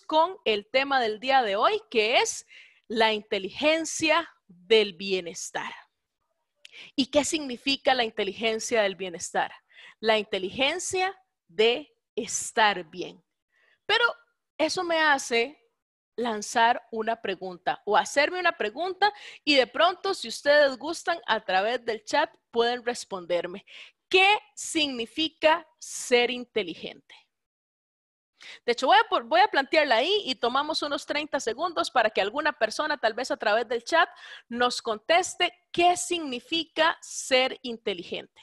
con el tema del día de hoy, que es la inteligencia del bienestar. ¿Y qué significa la inteligencia del bienestar? La inteligencia de estar bien. Pero eso me hace lanzar una pregunta o hacerme una pregunta y de pronto, si ustedes gustan, a través del chat pueden responderme. ¿Qué significa ser inteligente? De hecho, voy a, plantearla ahí y tomamos unos 30 segundos para que alguna persona, tal vez a través del chat, nos conteste qué significa ser inteligente.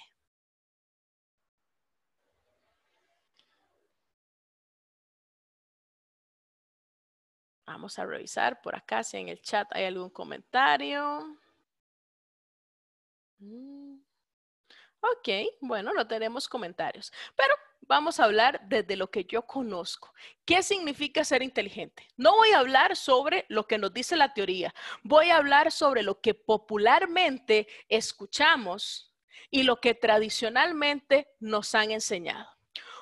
Vamos a revisar por acá si en el chat hay algún comentario. Mm. Ok, bueno, no tenemos comentarios, pero vamos a hablar desde lo que yo conozco. ¿Qué significa ser inteligente? No voy a hablar sobre lo que nos dice la teoría, voy a hablar sobre lo que popularmente escuchamos y lo que tradicionalmente nos han enseñado.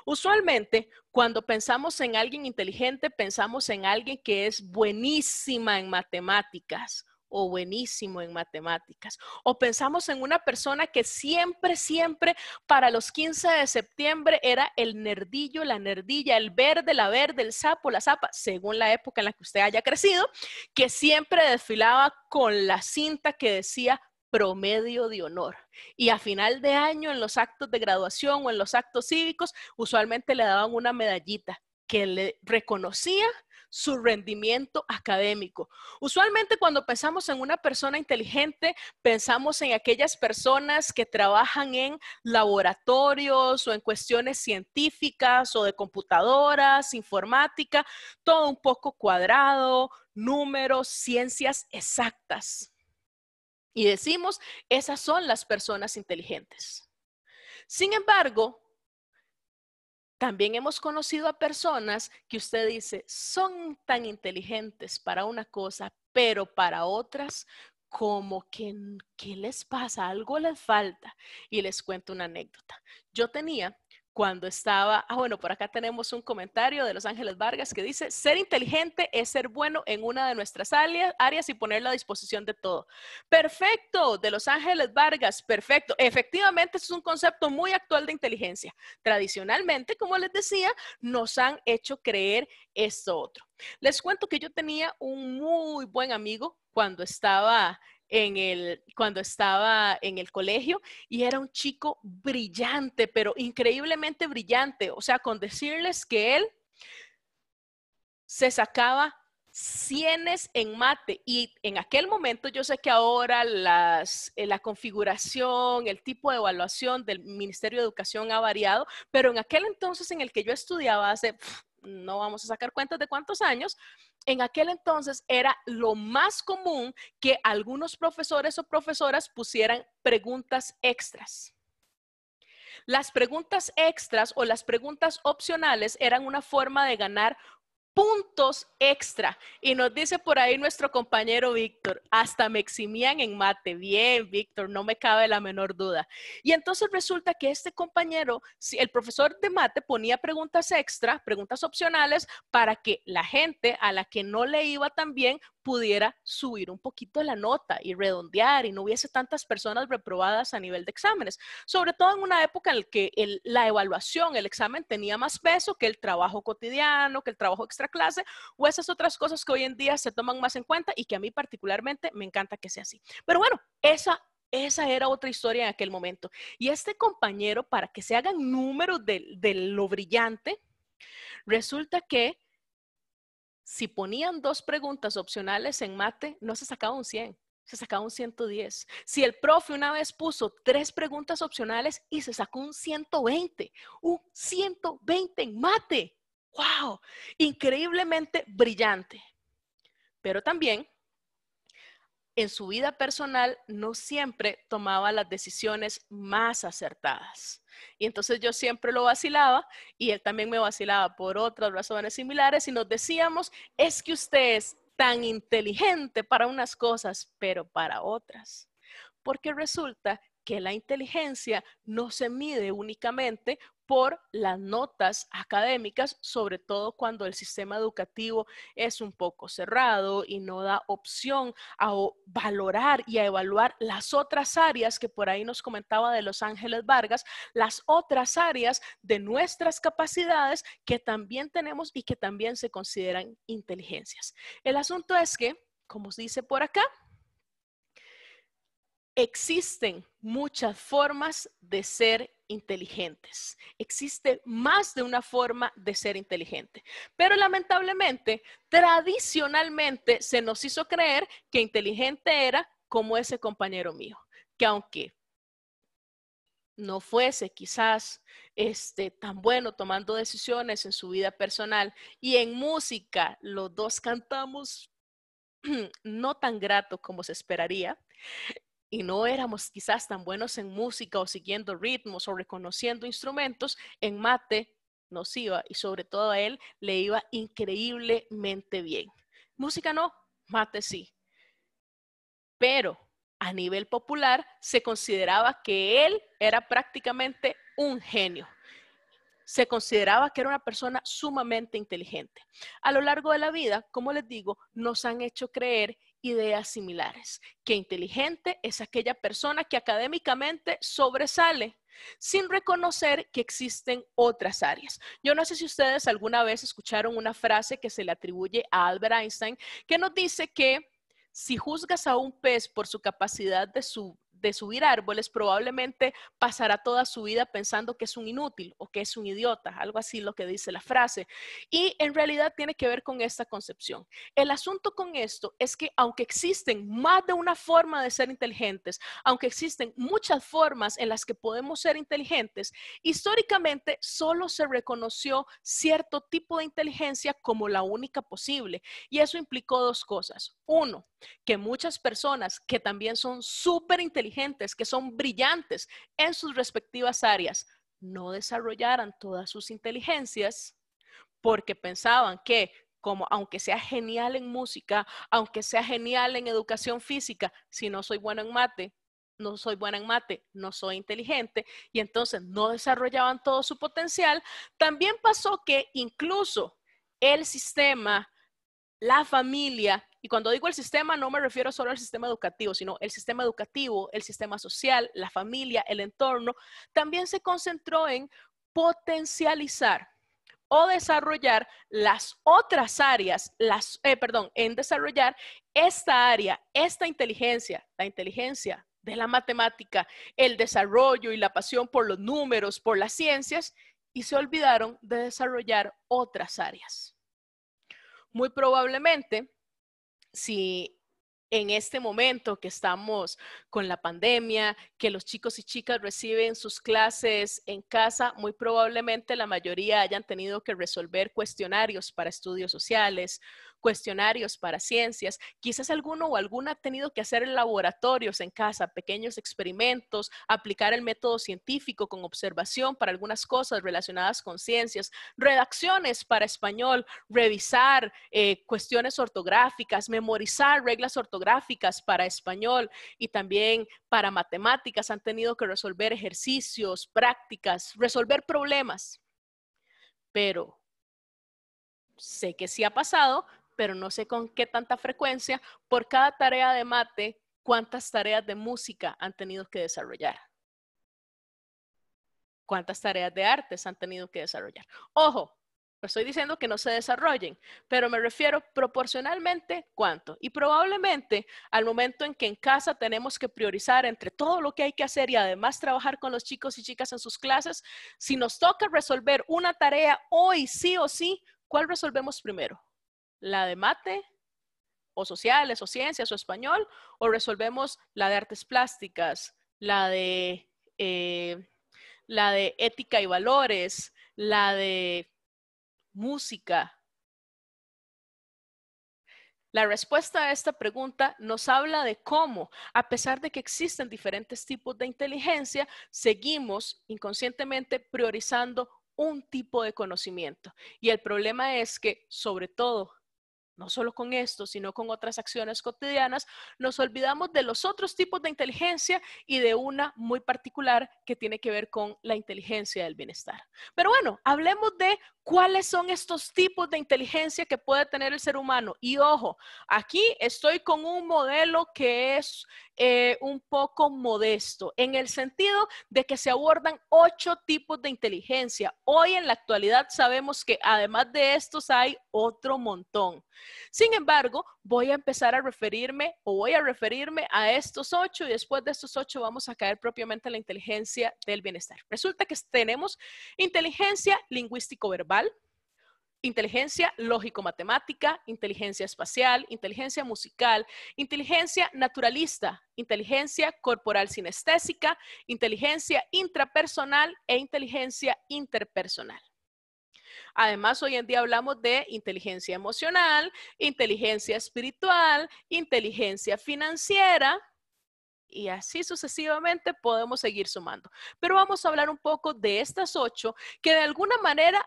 Usualmente, cuando pensamos en alguien inteligente, pensamos en alguien que es buenísima en matemáticas o buenísimo en matemáticas. O pensamos en una persona que siempre, siempre para los 15 de septiembre era el nerdillo, la nerdilla, el verde, la verde, el sapo, la zapa, según la época en la que usted haya crecido, que siempre desfilaba con la cinta que decía promedio de honor. Y a final de año, en los actos de graduación o en los actos cívicos, usualmente le daban una medallita que le reconocía su rendimiento académico. Usualmente cuando pensamos en una persona inteligente, pensamos en aquellas personas que trabajan en laboratorios o en cuestiones científicas o de computadoras, informática, todo un poco cuadrado, números, ciencias exactas. Y decimos, esas son las personas inteligentes. Sin embargo, también hemos conocido a personas que usted dice, son tan inteligentes para una cosa, pero para otras, como que, ¿qué les pasa? Algo les falta. Y les cuento una anécdota. Yo tenía cuando estaba, ah bueno, por acá tenemos un comentario de Los Ángeles Vargas que dice, ser inteligente es ser bueno en una de nuestras áreas y ponerla a disposición de todo. Perfecto, de Los Ángeles Vargas, perfecto. Efectivamente, este es un concepto muy actual de inteligencia. Tradicionalmente, como les decía, nos han hecho creer esto otro. Les cuento que yo tenía un muy buen amigo cuando estaba en el, cuando estaba en el colegio y era un chico brillante, pero increíblemente brillante. O sea, con decirles que él se sacaba cienes en mate y en aquel momento yo sé que ahora las, eh, la configuración, el tipo de evaluación del Ministerio de Educación ha variado, pero en aquel entonces en el que yo estudiaba hace, no vamos a sacar cuentas de cuántos años, en aquel entonces era lo más común que algunos profesores o profesoras pusieran preguntas extras. Las preguntas extras o las preguntas opcionales eran una forma de ganar puntos extra. Y nos dice por ahí nuestro compañero Víctor, hasta me eximían en mate. Bien, Víctor, no me cabe la menor duda. Y entonces resulta que este compañero, el profesor de mate ponía preguntas extra, preguntas opcionales, para que la gente a la que no le iba tan bien pudiera subir un poquito la nota y redondear y no hubiese tantas personas reprobadas a nivel de exámenes, sobre todo en una época en la que la evaluación, el examen tenía más peso que el trabajo cotidiano, que el trabajo extra clase o esas otras cosas que hoy en día se toman más en cuenta y que a mí particularmente me encanta que sea así. Pero bueno, esa esa era otra historia en aquel momento. Y este compañero, para que se hagan números de, lo brillante, resulta que si ponían dos preguntas opcionales en mate, no se sacaba un 100, se sacaba un 110. Si el profe una vez puso tres preguntas opcionales y se sacó un 120, un 120 en mate. ¡Wow! Increíblemente brillante. Pero también en su vida personal no siempre tomaba las decisiones más acertadas. Y entonces yo siempre lo vacilaba y él también me vacilaba por otras razones similares y nos decíamos, es que usted es tan inteligente para unas cosas, pero para otras. Porque resulta que la inteligencia no se mide únicamente por las notas académicas, sobre todo cuando el sistema educativo es un poco cerrado y no da opción a valorar y a evaluar las otras áreas que por ahí nos comentaba de Los Ángeles Vargas, las otras áreas de nuestras capacidades que también tenemos y que también se consideran inteligencias. El asunto es que, como se dice por acá, existen muchas formas de ser inteligentes. Existe más de una forma de ser inteligente. Pero lamentablemente, tradicionalmente se nos hizo creer que inteligente era como ese compañero mío, que aunque no fuese quizás este, tan bueno tomando decisiones en su vida personal y en música, los dos cantamos no tan grato como se esperaría y no éramos quizás tan buenos en música o siguiendo ritmos o reconociendo instrumentos, en mate nos iba y sobre todo a él le iba increíblemente bien. Música no, mate sí. Pero a nivel popular se consideraba que él era prácticamente un genio. Se consideraba que era una persona sumamente inteligente. A lo largo de la vida, como les digo, nos han hecho creer ideas similares, que inteligente es aquella persona que académicamente sobresale sin reconocer que existen otras áreas. Yo no sé si ustedes alguna vez escucharon una frase que se le atribuye a Albert Einstein que nos dice que si juzgas a un pez por su capacidad de su de subir árboles, probablemente pasará toda su vida pensando que es un inútil o que es un idiota, algo así lo que dice la frase. Y en realidad tiene que ver con esta concepción. El asunto con esto es que aunque existen más de una forma de ser inteligentes, aunque existen muchas formas en las que podemos ser inteligentes, históricamente solo se reconoció cierto tipo de inteligencia como la única posible. Y eso implicó dos cosas. Uno, que muchas personas que también son súper inteligentes, que son brillantes en sus respectivas áreas, no desarrollaran todas sus inteligencias porque pensaban que como aunque sea genial en música, aunque sea genial en educación física, si no soy bueno en mate, no soy buena en mate, no soy inteligente, y entonces no desarrollaban todo su potencial, también pasó que incluso el sistema la familia, y cuando digo el sistema no me refiero solo al sistema educativo, sino el sistema educativo, el sistema social, la familia, el entorno, también se concentró en potencializar o desarrollar las otras áreas, las, eh, perdón, en desarrollar esta área, esta inteligencia, la inteligencia de la matemática, el desarrollo y la pasión por los números, por las ciencias, y se olvidaron de desarrollar otras áreas. Muy probablemente, si en este momento que estamos con la pandemia, que los chicos y chicas reciben sus clases en casa, muy probablemente la mayoría hayan tenido que resolver cuestionarios para estudios sociales, cuestionarios para ciencias. Quizás alguno o alguna ha tenido que hacer laboratorios en casa, pequeños experimentos, aplicar el método científico con observación para algunas cosas relacionadas con ciencias, redacciones para español, revisar eh, cuestiones ortográficas, memorizar reglas ortográficas para español y también para matemáticas. Han tenido que resolver ejercicios, prácticas, resolver problemas. Pero sé que sí ha pasado pero no sé con qué tanta frecuencia, por cada tarea de mate, cuántas tareas de música han tenido que desarrollar. Cuántas tareas de artes han tenido que desarrollar. Ojo, no estoy diciendo que no se desarrollen, pero me refiero proporcionalmente cuánto. Y probablemente al momento en que en casa tenemos que priorizar entre todo lo que hay que hacer y además trabajar con los chicos y chicas en sus clases, si nos toca resolver una tarea hoy sí o sí, ¿cuál resolvemos primero? la de mate, o sociales, o ciencias, o español, o resolvemos la de artes plásticas, la de, eh, la de ética y valores, la de música. La respuesta a esta pregunta nos habla de cómo, a pesar de que existen diferentes tipos de inteligencia, seguimos inconscientemente priorizando un tipo de conocimiento. Y el problema es que, sobre todo no solo con esto, sino con otras acciones cotidianas, nos olvidamos de los otros tipos de inteligencia y de una muy particular que tiene que ver con la inteligencia del bienestar. Pero bueno, hablemos de ¿Cuáles son estos tipos de inteligencia que puede tener el ser humano? Y ojo, aquí estoy con un modelo que es eh, un poco modesto, en el sentido de que se abordan ocho tipos de inteligencia. Hoy en la actualidad sabemos que además de estos hay otro montón. Sin embargo, voy a empezar a referirme o voy a referirme a estos ocho y después de estos ocho vamos a caer propiamente en la inteligencia del bienestar. Resulta que tenemos inteligencia lingüístico-verbal inteligencia lógico-matemática, inteligencia espacial, inteligencia musical, inteligencia naturalista, inteligencia corporal sinestésica, inteligencia intrapersonal e inteligencia interpersonal. Además, hoy en día hablamos de inteligencia emocional, inteligencia espiritual, inteligencia financiera, y así sucesivamente podemos seguir sumando. Pero vamos a hablar un poco de estas ocho que de alguna manera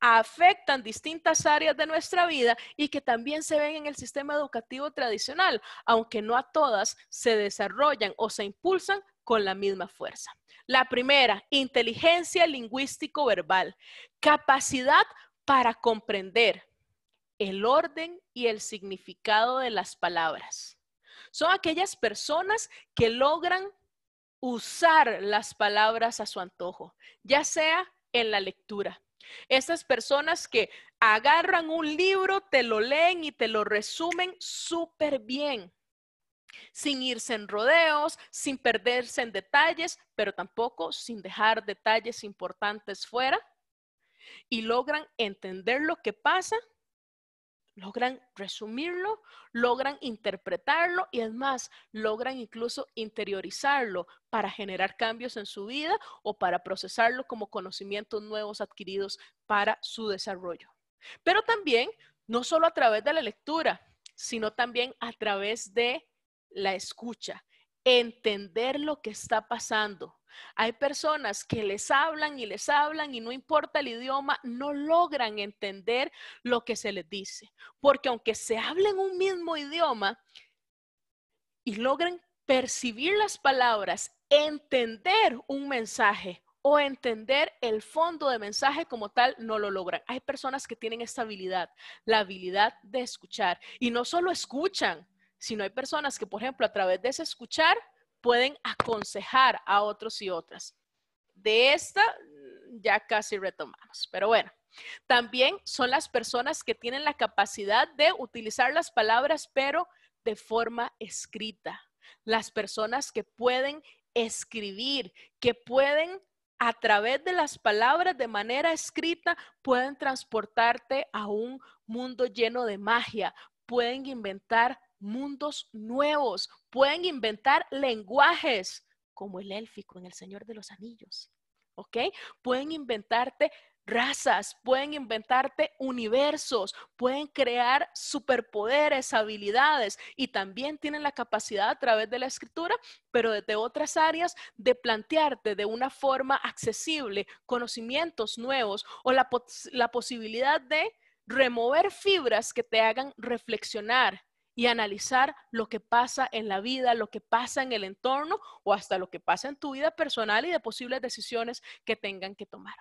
afectan distintas áreas de nuestra vida y que también se ven en el sistema educativo tradicional, aunque no a todas se desarrollan o se impulsan con la misma fuerza. La primera, inteligencia lingüístico-verbal, capacidad para comprender el orden y el significado de las palabras. Son aquellas personas que logran usar las palabras a su antojo, ya sea en la lectura, esas personas que agarran un libro, te lo leen y te lo resumen súper bien, sin irse en rodeos, sin perderse en detalles, pero tampoco sin dejar detalles importantes fuera y logran entender lo que pasa logran resumirlo, logran interpretarlo y además logran incluso interiorizarlo para generar cambios en su vida o para procesarlo como conocimientos nuevos adquiridos para su desarrollo. Pero también, no solo a través de la lectura, sino también a través de la escucha, entender lo que está pasando, hay personas que les hablan y les hablan y no importa el idioma, no logran entender lo que se les dice. Porque aunque se hablen un mismo idioma y logren percibir las palabras, entender un mensaje o entender el fondo de mensaje como tal, no lo logran. Hay personas que tienen esta habilidad, la habilidad de escuchar. Y no solo escuchan, sino hay personas que, por ejemplo, a través de ese escuchar, pueden aconsejar a otros y otras. De esta mm, ya casi retomamos, pero bueno. También son las personas que tienen la capacidad de utilizar las palabras, pero de forma escrita. Las personas que pueden escribir, que pueden a través de las palabras de manera escrita, pueden transportarte a un mundo lleno de magia, pueden inventar mundos nuevos, pueden inventar lenguajes como el élfico en El Señor de los Anillos, ¿ok? Pueden inventarte razas, pueden inventarte universos, pueden crear superpoderes, habilidades y también tienen la capacidad a través de la escritura, pero desde otras áreas de plantearte de una forma accesible conocimientos nuevos o la, la posibilidad de remover fibras que te hagan reflexionar y analizar lo que pasa en la vida, lo que pasa en el entorno o hasta lo que pasa en tu vida personal y de posibles decisiones que tengan que tomar.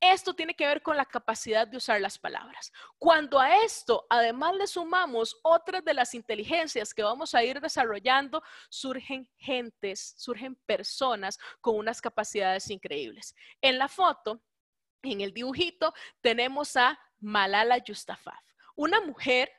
Esto tiene que ver con la capacidad de usar las palabras. Cuando a esto además le sumamos otras de las inteligencias que vamos a ir desarrollando, surgen gentes, surgen personas con unas capacidades increíbles. En la foto, en el dibujito, tenemos a Malala Yousafzai, una mujer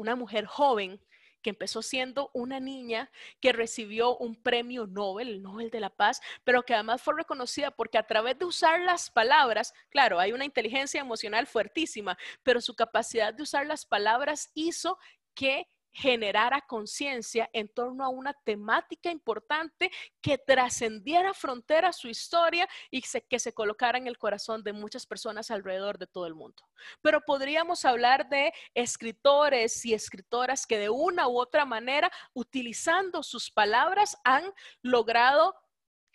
una mujer joven que empezó siendo una niña que recibió un premio Nobel, el Nobel de la Paz, pero que además fue reconocida porque a través de usar las palabras, claro, hay una inteligencia emocional fuertísima, pero su capacidad de usar las palabras hizo que generara conciencia en torno a una temática importante que trascendiera fronteras su historia y que se colocara en el corazón de muchas personas alrededor de todo el mundo. Pero podríamos hablar de escritores y escritoras que de una u otra manera, utilizando sus palabras, han logrado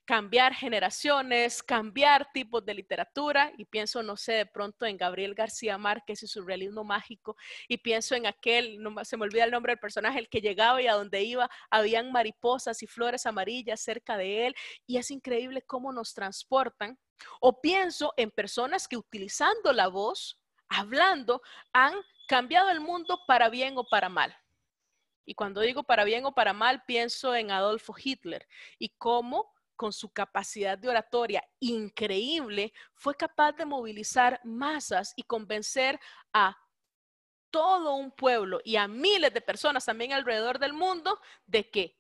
cambiar generaciones, cambiar tipos de literatura, y pienso, no sé, de pronto en Gabriel García Márquez y su realismo mágico, y pienso en aquel, se me olvida el nombre del personaje, el que llegaba y a donde iba, habían mariposas y flores amarillas cerca de él, y es increíble cómo nos transportan. O pienso en personas que utilizando la voz, hablando, han cambiado el mundo para bien o para mal. Y cuando digo para bien o para mal, pienso en Adolfo Hitler y cómo con su capacidad de oratoria increíble, fue capaz de movilizar masas y convencer a todo un pueblo y a miles de personas también alrededor del mundo de que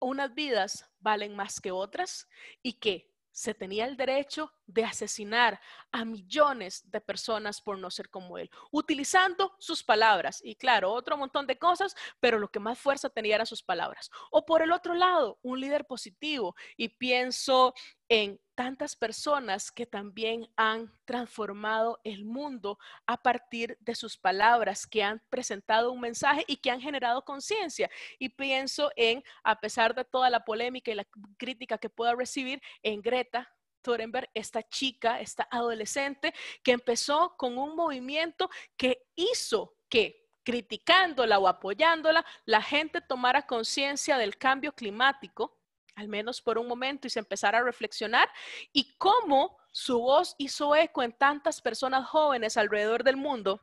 unas vidas valen más que otras y que se tenía el derecho de asesinar a millones de personas por no ser como él, utilizando sus palabras y claro, otro montón de cosas, pero lo que más fuerza tenía eran sus palabras. O por el otro lado, un líder positivo y pienso en tantas personas que también han transformado el mundo a partir de sus palabras, que han presentado un mensaje y que han generado conciencia. Y pienso en, a pesar de toda la polémica y la crítica que pueda recibir, en Greta Thorenberg, esta chica, esta adolescente, que empezó con un movimiento que hizo que criticándola o apoyándola, la gente tomara conciencia del cambio climático, al menos por un momento, y se empezara a reflexionar, y cómo su voz hizo eco en tantas personas jóvenes alrededor del mundo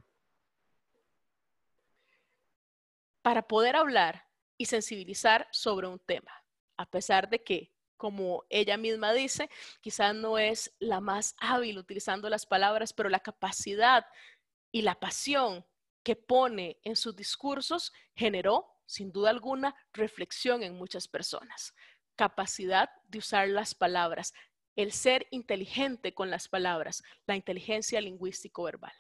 para poder hablar y sensibilizar sobre un tema, a pesar de que como ella misma dice, quizás no es la más hábil utilizando las palabras, pero la capacidad y la pasión que pone en sus discursos generó, sin duda alguna, reflexión en muchas personas. Capacidad de usar las palabras, el ser inteligente con las palabras, la inteligencia lingüístico-verbal.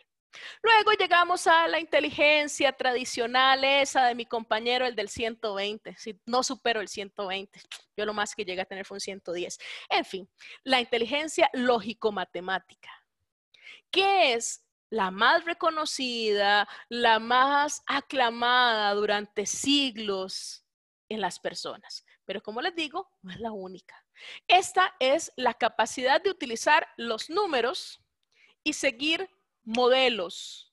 Luego llegamos a la inteligencia tradicional, esa de mi compañero, el del 120. Si no supero el 120, yo lo más que llegué a tener fue un 110. En fin, la inteligencia lógico-matemática, que es la más reconocida, la más aclamada durante siglos en las personas. Pero como les digo, no es la única. Esta es la capacidad de utilizar los números y seguir modelos,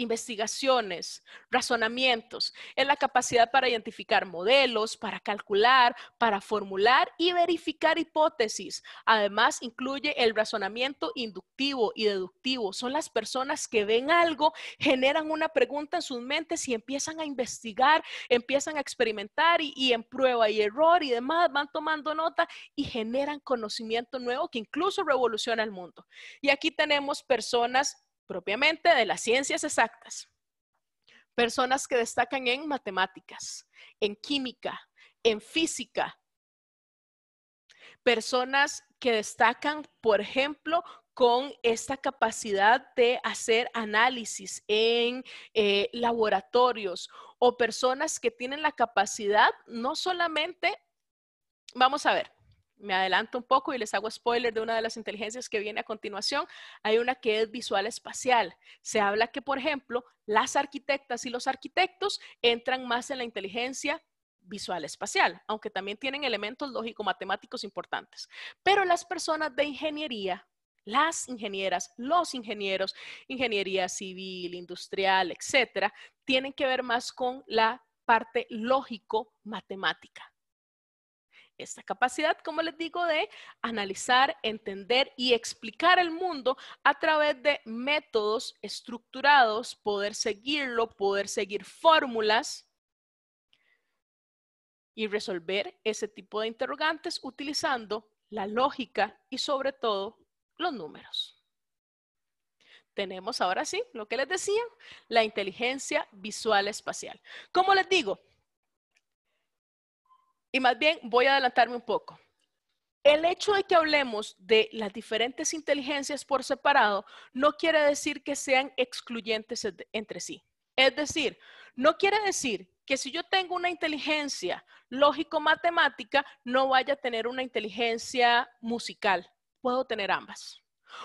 investigaciones, razonamientos. Es la capacidad para identificar modelos, para calcular, para formular y verificar hipótesis. Además, incluye el razonamiento inductivo y deductivo. Son las personas que ven algo, generan una pregunta en sus mentes y empiezan a investigar, empiezan a experimentar y, y en prueba y error y demás van tomando nota y generan conocimiento nuevo que incluso revoluciona el mundo. Y aquí tenemos personas propiamente de las ciencias exactas. Personas que destacan en matemáticas, en química, en física. Personas que destacan, por ejemplo, con esta capacidad de hacer análisis en eh, laboratorios o personas que tienen la capacidad no solamente, vamos a ver, me adelanto un poco y les hago spoiler de una de las inteligencias que viene a continuación, hay una que es visual espacial. Se habla que, por ejemplo, las arquitectas y los arquitectos entran más en la inteligencia visual espacial, aunque también tienen elementos lógico-matemáticos importantes. Pero las personas de ingeniería, las ingenieras, los ingenieros, ingeniería civil, industrial, etcétera, tienen que ver más con la parte lógico-matemática esta capacidad, como les digo, de analizar, entender y explicar el mundo a través de métodos estructurados, poder seguirlo, poder seguir fórmulas y resolver ese tipo de interrogantes utilizando la lógica y sobre todo los números. Tenemos ahora sí lo que les decía, la inteligencia visual espacial. Como les digo, y más bien voy a adelantarme un poco. El hecho de que hablemos de las diferentes inteligencias por separado no quiere decir que sean excluyentes entre sí. Es decir, no quiere decir que si yo tengo una inteligencia lógico-matemática, no vaya a tener una inteligencia musical. Puedo tener ambas.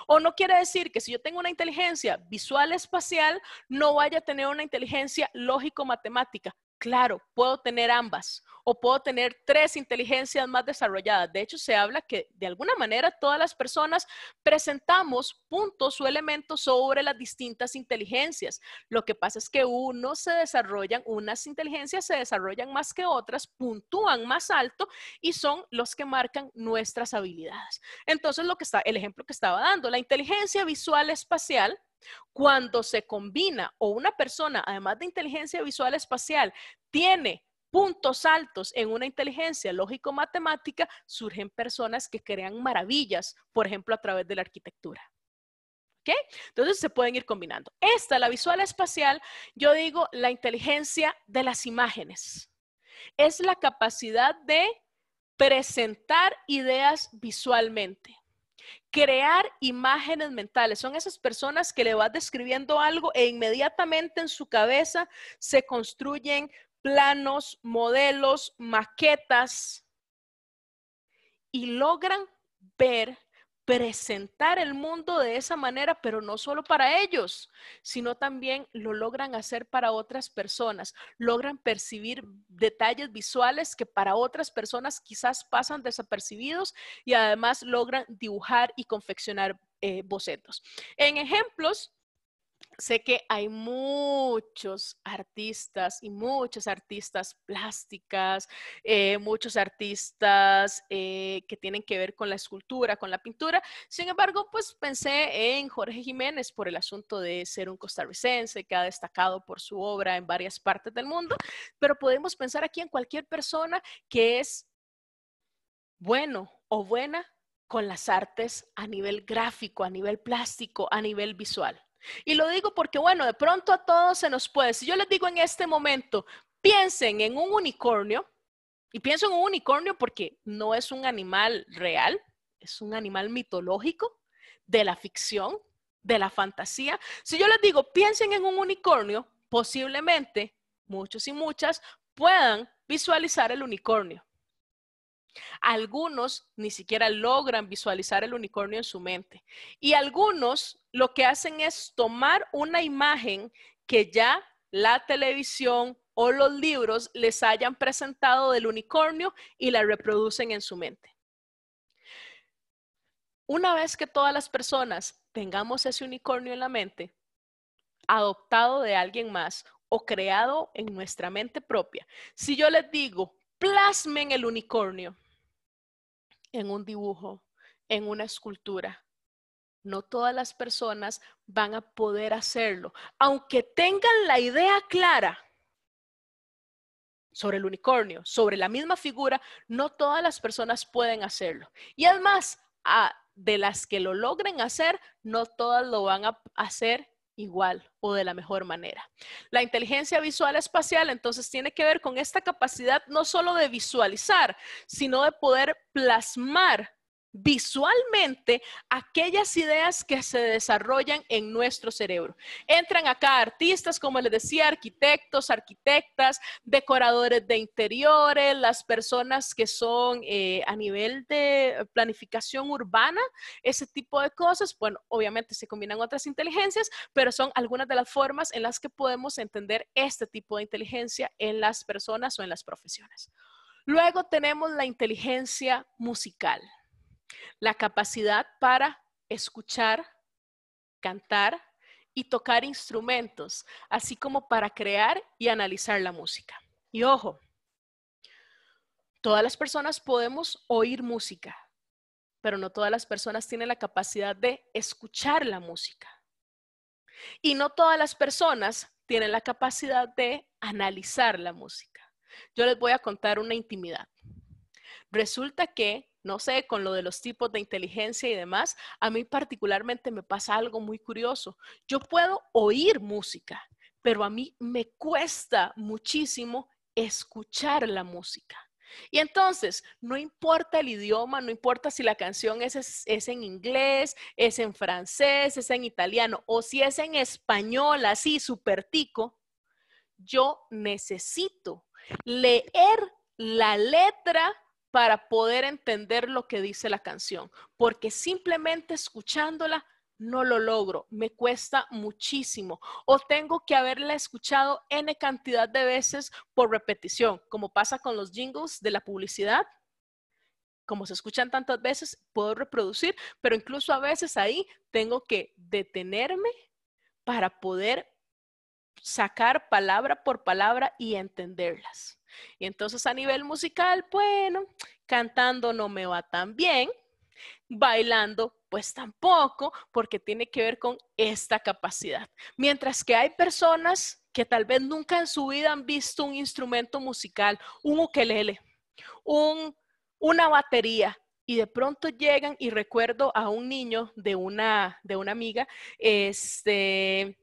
O no quiere decir que si yo tengo una inteligencia visual espacial, no vaya a tener una inteligencia lógico-matemática. Claro, puedo tener ambas o puedo tener tres inteligencias más desarrolladas. De hecho, se habla que de alguna manera todas las personas presentamos puntos o elementos sobre las distintas inteligencias. Lo que pasa es que uno se desarrollan, unas inteligencias se desarrollan más que otras, puntúan más alto y son los que marcan nuestras habilidades. Entonces, lo que está, el ejemplo que estaba dando, la inteligencia visual espacial cuando se combina o una persona, además de inteligencia visual espacial, tiene puntos altos en una inteligencia lógico-matemática, surgen personas que crean maravillas, por ejemplo, a través de la arquitectura. Entonces se pueden ir combinando. Esta, la visual espacial, yo digo la inteligencia de las imágenes. Es la capacidad de presentar ideas visualmente. Crear imágenes mentales. Son esas personas que le vas describiendo algo e inmediatamente en su cabeza se construyen planos, modelos, maquetas y logran ver presentar el mundo de esa manera, pero no solo para ellos, sino también lo logran hacer para otras personas, logran percibir detalles visuales que para otras personas quizás pasan desapercibidos y además logran dibujar y confeccionar eh, bocetos. En ejemplos, sé que hay muchos artistas y muchas artistas plásticas, eh, muchos artistas eh, que tienen que ver con la escultura, con la pintura. Sin embargo, pues pensé en Jorge Jiménez por el asunto de ser un costarricense que ha destacado por su obra en varias partes del mundo, pero podemos pensar aquí en cualquier persona que es bueno o buena con las artes a nivel gráfico, a nivel plástico, a nivel visual. Y lo digo porque, bueno, de pronto a todos se nos puede. Si yo les digo en este momento, piensen en un unicornio, y pienso en un unicornio porque no es un animal real, es un animal mitológico de la ficción, de la fantasía. Si yo les digo, piensen en un unicornio, posiblemente muchos y muchas puedan visualizar el unicornio. Algunos ni siquiera logran visualizar el unicornio en su mente. Y algunos lo que hacen es tomar una imagen que ya la televisión o los libros les hayan presentado del unicornio y la reproducen en su mente. Una vez que todas las personas tengamos ese unicornio en la mente, adoptado de alguien más o creado en nuestra mente propia, si yo les digo, plasmen el unicornio, en un dibujo, en una escultura. No todas las personas van a poder hacerlo, aunque tengan la idea clara sobre el unicornio, sobre la misma figura, no todas las personas pueden hacerlo. Y además, de las que lo logren hacer, no todas lo van a hacer igual o de la mejor manera. La inteligencia visual espacial entonces tiene que ver con esta capacidad no solo de visualizar, sino de poder plasmar visualmente aquellas ideas que se desarrollan en nuestro cerebro. Entran acá artistas, como les decía, arquitectos, arquitectas, decoradores de interiores, las personas que son eh, a nivel de planificación urbana, ese tipo de cosas. Bueno, obviamente se combinan otras inteligencias, pero son algunas de las formas en las que podemos entender este tipo de inteligencia en las personas o en las profesiones. Luego tenemos la inteligencia musical. La capacidad para escuchar, cantar y tocar instrumentos, así como para crear y analizar la música. Y ojo, todas las personas podemos oír música, pero no todas las personas tienen la capacidad de escuchar la música. Y no todas las personas tienen la capacidad de analizar la música. Yo les voy a contar una intimidad. Resulta que no sé, con lo de los tipos de inteligencia y demás, a mí particularmente me pasa algo muy curioso. Yo puedo oír música, pero a mí me cuesta muchísimo escuchar la música. Y entonces, no importa el idioma, no importa si la canción es, en inglés, es en francés, es en italiano o si es en español, así, supertico tico, yo necesito leer la letra para poder entender lo que dice la canción, porque simplemente escuchándola no lo logro, me cuesta muchísimo. O tengo que haberla escuchado n cantidad de veces por repetición, como pasa con los jingles de la publicidad. Como se escuchan tantas veces, puedo reproducir, pero incluso a veces ahí tengo que detenerme para poder sacar palabra por palabra y entenderlas. Y entonces a nivel musical, bueno, cantando no me va tan bien, bailando pues tampoco, porque tiene que ver con esta capacidad. Mientras que hay personas que tal vez nunca en su vida han visto un instrumento musical, un ukelele, una batería, y de pronto llegan y recuerdo a un niño de una, de una amiga, este,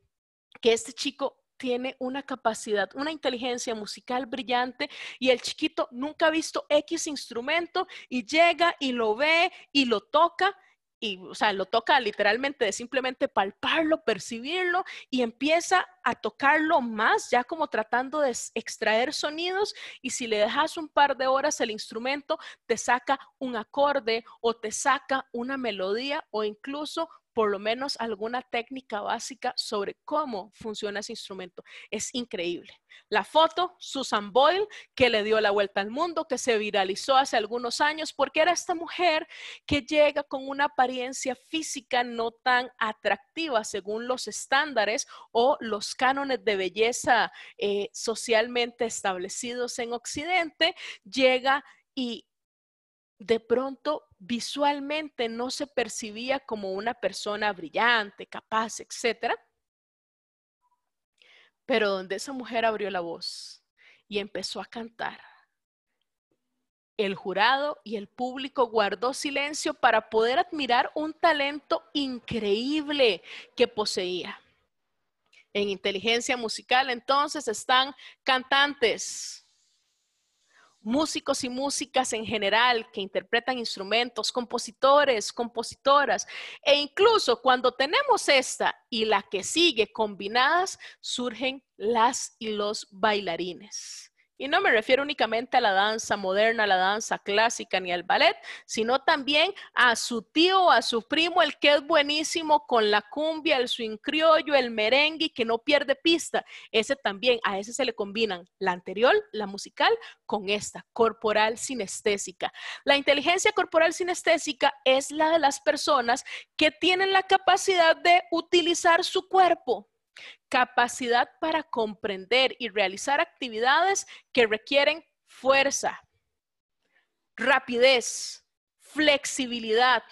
que este chico tiene una capacidad, una inteligencia musical brillante y el chiquito nunca ha visto X instrumento y llega y lo ve y lo toca y, o sea, lo toca literalmente de simplemente palparlo, percibirlo y empieza a tocarlo más, ya como tratando de extraer sonidos y si le dejas un par de horas el instrumento, te saca un acorde o te saca una melodía o incluso por lo menos alguna técnica básica sobre cómo funciona ese instrumento. Es increíble. La foto, Susan Boyle, que le dio la vuelta al mundo, que se viralizó hace algunos años, porque era esta mujer que llega con una apariencia física no tan atractiva según los estándares o los cánones de belleza eh, socialmente establecidos en Occidente, llega y de pronto visualmente no se percibía como una persona brillante, capaz, etc. Pero donde esa mujer abrió la voz y empezó a cantar, el jurado y el público guardó silencio para poder admirar un talento increíble que poseía. En inteligencia musical entonces están cantantes, músicos y músicas en general que interpretan instrumentos, compositores, compositoras, e incluso cuando tenemos esta y la que sigue combinadas, surgen las y los bailarines. Y no me refiero únicamente a la danza moderna, a la danza clásica ni al ballet, sino también a su tío, a su primo, el que es buenísimo con la cumbia, el swing criollo, el merengue, que no pierde pista. Ese también, a ese se le combinan la anterior, la musical, con esta, corporal sinestésica. La inteligencia corporal sinestésica es la de las personas que tienen la capacidad de utilizar su cuerpo capacidad para comprender y realizar actividades que requieren fuerza, rapidez, flexibilidad,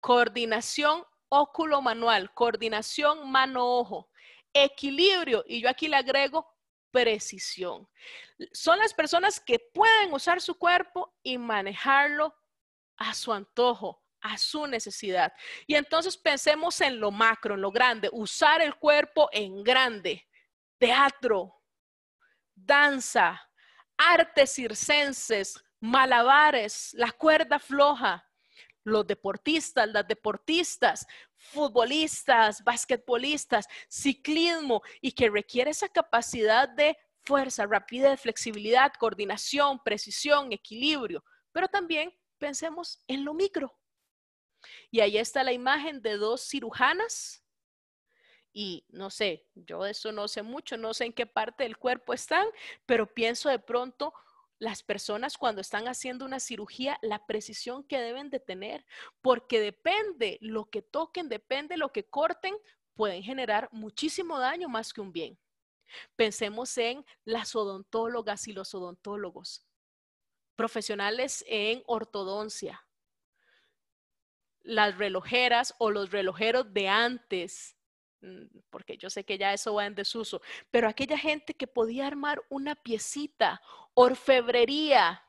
coordinación óculo-manual, coordinación mano-ojo, equilibrio y yo aquí le agrego precisión. Son las personas que pueden usar su cuerpo y manejarlo a su antojo, a su necesidad. Y entonces pensemos en lo macro, en lo grande, usar el cuerpo en grande, teatro, danza, artes circenses, malabares, la cuerda floja, los deportistas, las deportistas, futbolistas, basquetbolistas, ciclismo, y que requiere esa capacidad de fuerza, rapidez, flexibilidad, coordinación, precisión, equilibrio. Pero también pensemos en lo micro, y ahí está la imagen de dos cirujanas. Y no sé, yo de eso no sé mucho, no sé en qué parte del cuerpo están, pero pienso de pronto las personas cuando están haciendo una cirugía, la precisión que deben de tener, porque depende lo que toquen, depende lo que corten, pueden generar muchísimo daño más que un bien. Pensemos en las odontólogas y los odontólogos, profesionales en ortodoncia, las relojeras o los relojeros de antes, mm, porque yo sé que ya eso va en desuso, pero aquella gente que podía armar una piecita, orfebrería,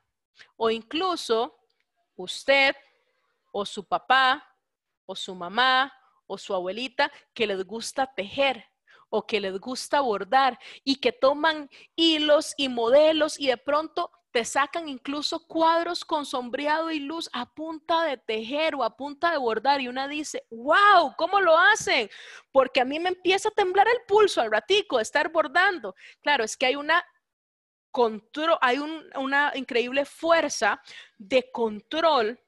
o incluso usted o su papá o su mamá o su abuelita que les gusta tejer o que les gusta bordar y que toman hilos y modelos y de pronto te sacan incluso cuadros con sombreado y luz a punta de tejer o a punta de bordar y una dice, wow, ¿cómo lo hacen? Porque a mí me empieza a temblar el pulso al ratico de estar bordando. Claro, es que hay una control, hay una increíble fuerza de control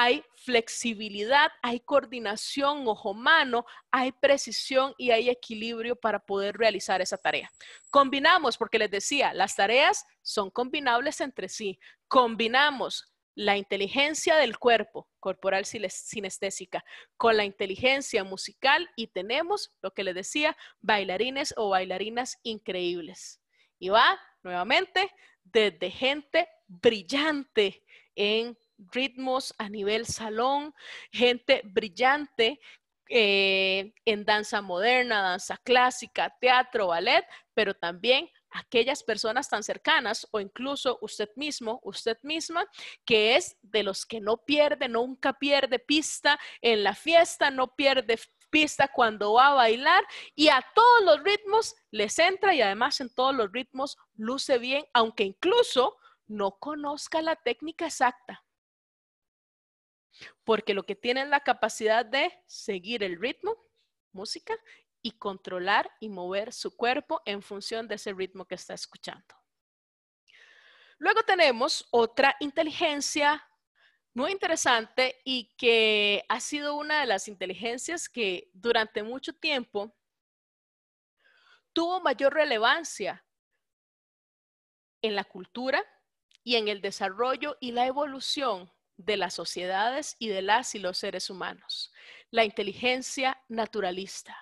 hay flexibilidad, hay coordinación ojo-mano, hay precisión y hay equilibrio para poder realizar esa tarea. Combinamos, porque les decía, las tareas son combinables entre sí. Combinamos la inteligencia del cuerpo, corporal sinestésica, con la inteligencia musical y tenemos lo que les decía, bailarines o bailarinas increíbles. Y va nuevamente desde gente brillante en ritmos a nivel salón, gente brillante eh, en danza moderna, danza clásica, teatro, ballet, pero también aquellas personas tan cercanas o incluso usted mismo, usted misma, que es de los que no pierde, nunca pierde pista en la fiesta, no pierde pista cuando va a bailar y a todos los ritmos les entra y además en todos los ritmos luce bien, aunque incluso no conozca la técnica exacta porque lo que tiene es la capacidad de seguir el ritmo, música, y controlar y mover su cuerpo en función de ese ritmo que está escuchando. Luego tenemos otra inteligencia muy interesante y que ha sido una de las inteligencias que durante mucho tiempo tuvo mayor relevancia en la cultura y en el desarrollo y la evolución de las sociedades y de las y los seres humanos, la inteligencia naturalista,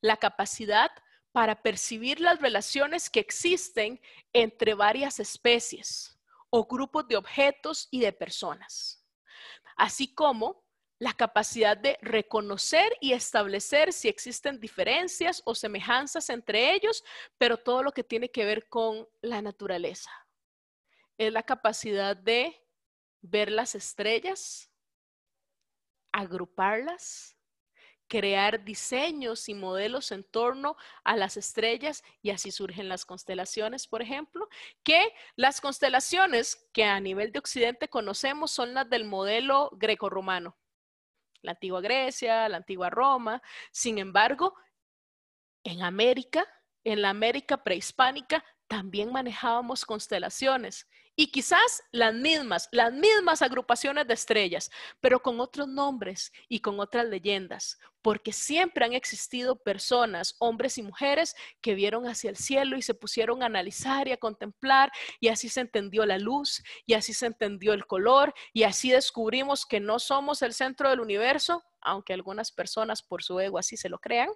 la capacidad para percibir las relaciones que existen entre varias especies o grupos de objetos y de personas, así como la capacidad de reconocer y establecer si existen diferencias o semejanzas entre ellos, pero todo lo que tiene que ver con la naturaleza. Es la capacidad de ver las estrellas, agruparlas, crear diseños y modelos en torno a las estrellas y así surgen las constelaciones, por ejemplo, que las constelaciones que a nivel de Occidente conocemos son las del modelo greco-romano, la antigua Grecia, la antigua Roma. Sin embargo, en América, en la América prehispánica, también manejábamos constelaciones y quizás las mismas, las mismas agrupaciones de estrellas, pero con otros nombres y con otras leyendas, porque siempre han existido personas, hombres y mujeres, que vieron hacia el cielo y se pusieron a analizar y a contemplar, y así se entendió la luz, y así se entendió el color, y así descubrimos que no somos el centro del universo, aunque algunas personas por su ego así se lo crean,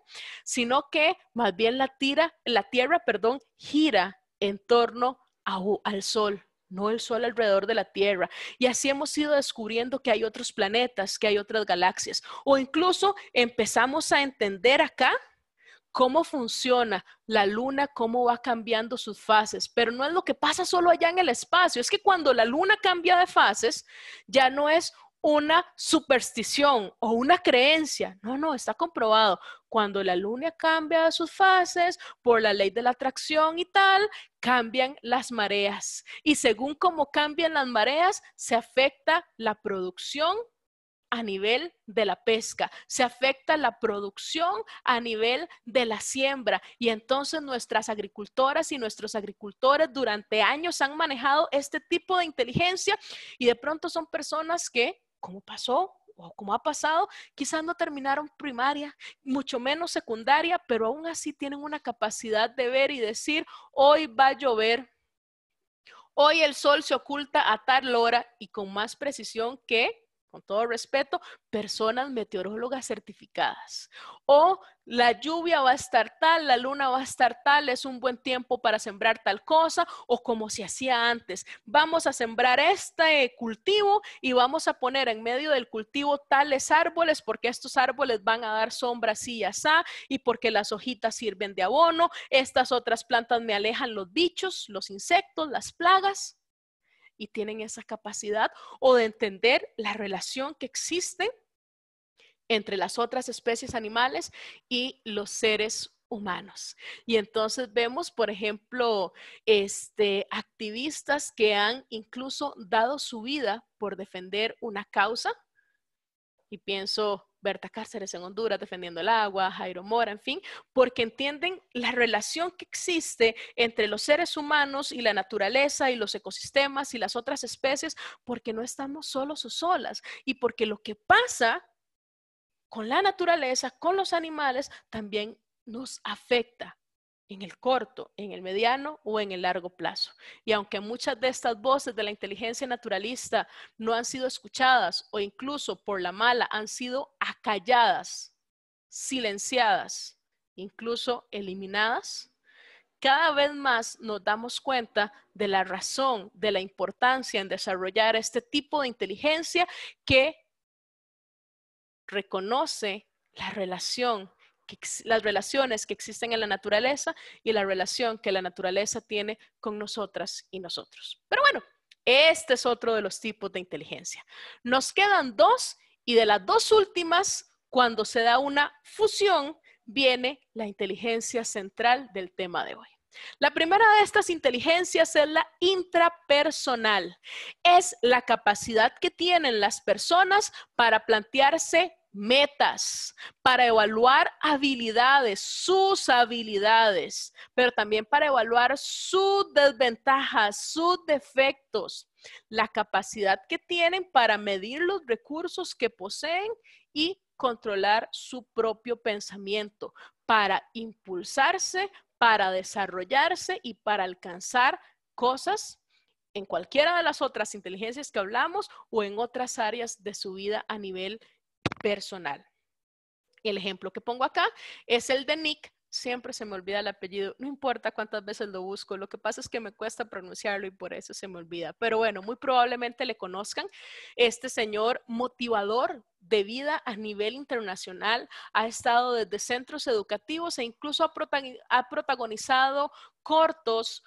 sino que más bien la, tira, la Tierra perdón, gira en torno al Sol no el Sol alrededor de la Tierra. Y así hemos ido descubriendo que hay otros planetas, que hay otras galaxias, o incluso empezamos a entender acá cómo funciona la luna, cómo va cambiando sus fases, pero no es lo que pasa solo allá en el espacio, es que cuando la luna cambia de fases, ya no es una superstición o una creencia. No, no, está comprobado. Cuando la luna cambia sus fases por la ley de la atracción y tal, cambian las mareas. Y según cómo cambian las mareas, se afecta la producción a nivel de la pesca, se afecta la producción a nivel de la siembra y entonces nuestras agricultoras y nuestros agricultores durante años han manejado este tipo de inteligencia y de pronto son personas que ¿Cómo pasó o como ha pasado, quizás no terminaron primaria, mucho menos secundaria, pero aún así tienen una capacidad de ver y decir, hoy va a llover, hoy el sol se oculta a tal hora y con más precisión que con todo respeto, personas meteorólogas certificadas. O la lluvia va a estar tal, la luna va a estar tal, es un buen tiempo para sembrar tal cosa, o como se hacía antes, vamos a sembrar este cultivo y vamos a poner en medio del cultivo tales árboles porque estos árboles van a dar sombra así y asá, y porque las hojitas sirven de abono, estas otras plantas me alejan los bichos, los insectos, las plagas y tienen esa capacidad o de entender la relación que existe entre las otras especies animales y los seres humanos. Y entonces vemos, por ejemplo, este, activistas que han incluso dado su vida por defender una causa. Y pienso Berta Cárceres en Honduras defendiendo el agua, Jairo Mora, en fin, porque entienden la relación que existe entre los seres humanos y la naturaleza y los ecosistemas y las otras especies, porque no estamos solos o solas y porque lo que pasa con la naturaleza, con los animales, también nos afecta en el corto, en el mediano o en el largo plazo. Y aunque muchas de estas voces de la inteligencia naturalista no han sido escuchadas o incluso por la mala han sido acalladas, silenciadas, incluso eliminadas, cada vez más nos damos cuenta de la razón, de la importancia en desarrollar este tipo de inteligencia que reconoce la relación las relaciones que existen en la naturaleza y la relación que la naturaleza tiene con nosotras y nosotros. Pero bueno, este es otro de los tipos de inteligencia. Nos quedan dos y de las dos últimas, cuando se da una fusión, viene la inteligencia central del tema de hoy. La primera de estas inteligencias es la intrapersonal. Es la capacidad que tienen las personas para plantearse metas, para evaluar habilidades, sus habilidades, pero también para evaluar sus desventajas, sus defectos, la capacidad que tienen para medir los recursos que poseen y controlar su propio pensamiento, para impulsarse, para desarrollarse y para alcanzar cosas en cualquiera de las otras inteligencias que hablamos o en otras áreas de su vida a nivel personal. El ejemplo que pongo acá es el de Nick. Siempre se me olvida el apellido, no importa cuántas veces lo busco, lo que pasa es que me cuesta pronunciarlo y por eso se me olvida. Pero bueno, muy probablemente le conozcan este señor motivador de vida a nivel internacional, ha estado desde centros educativos e incluso ha protagonizado cortos,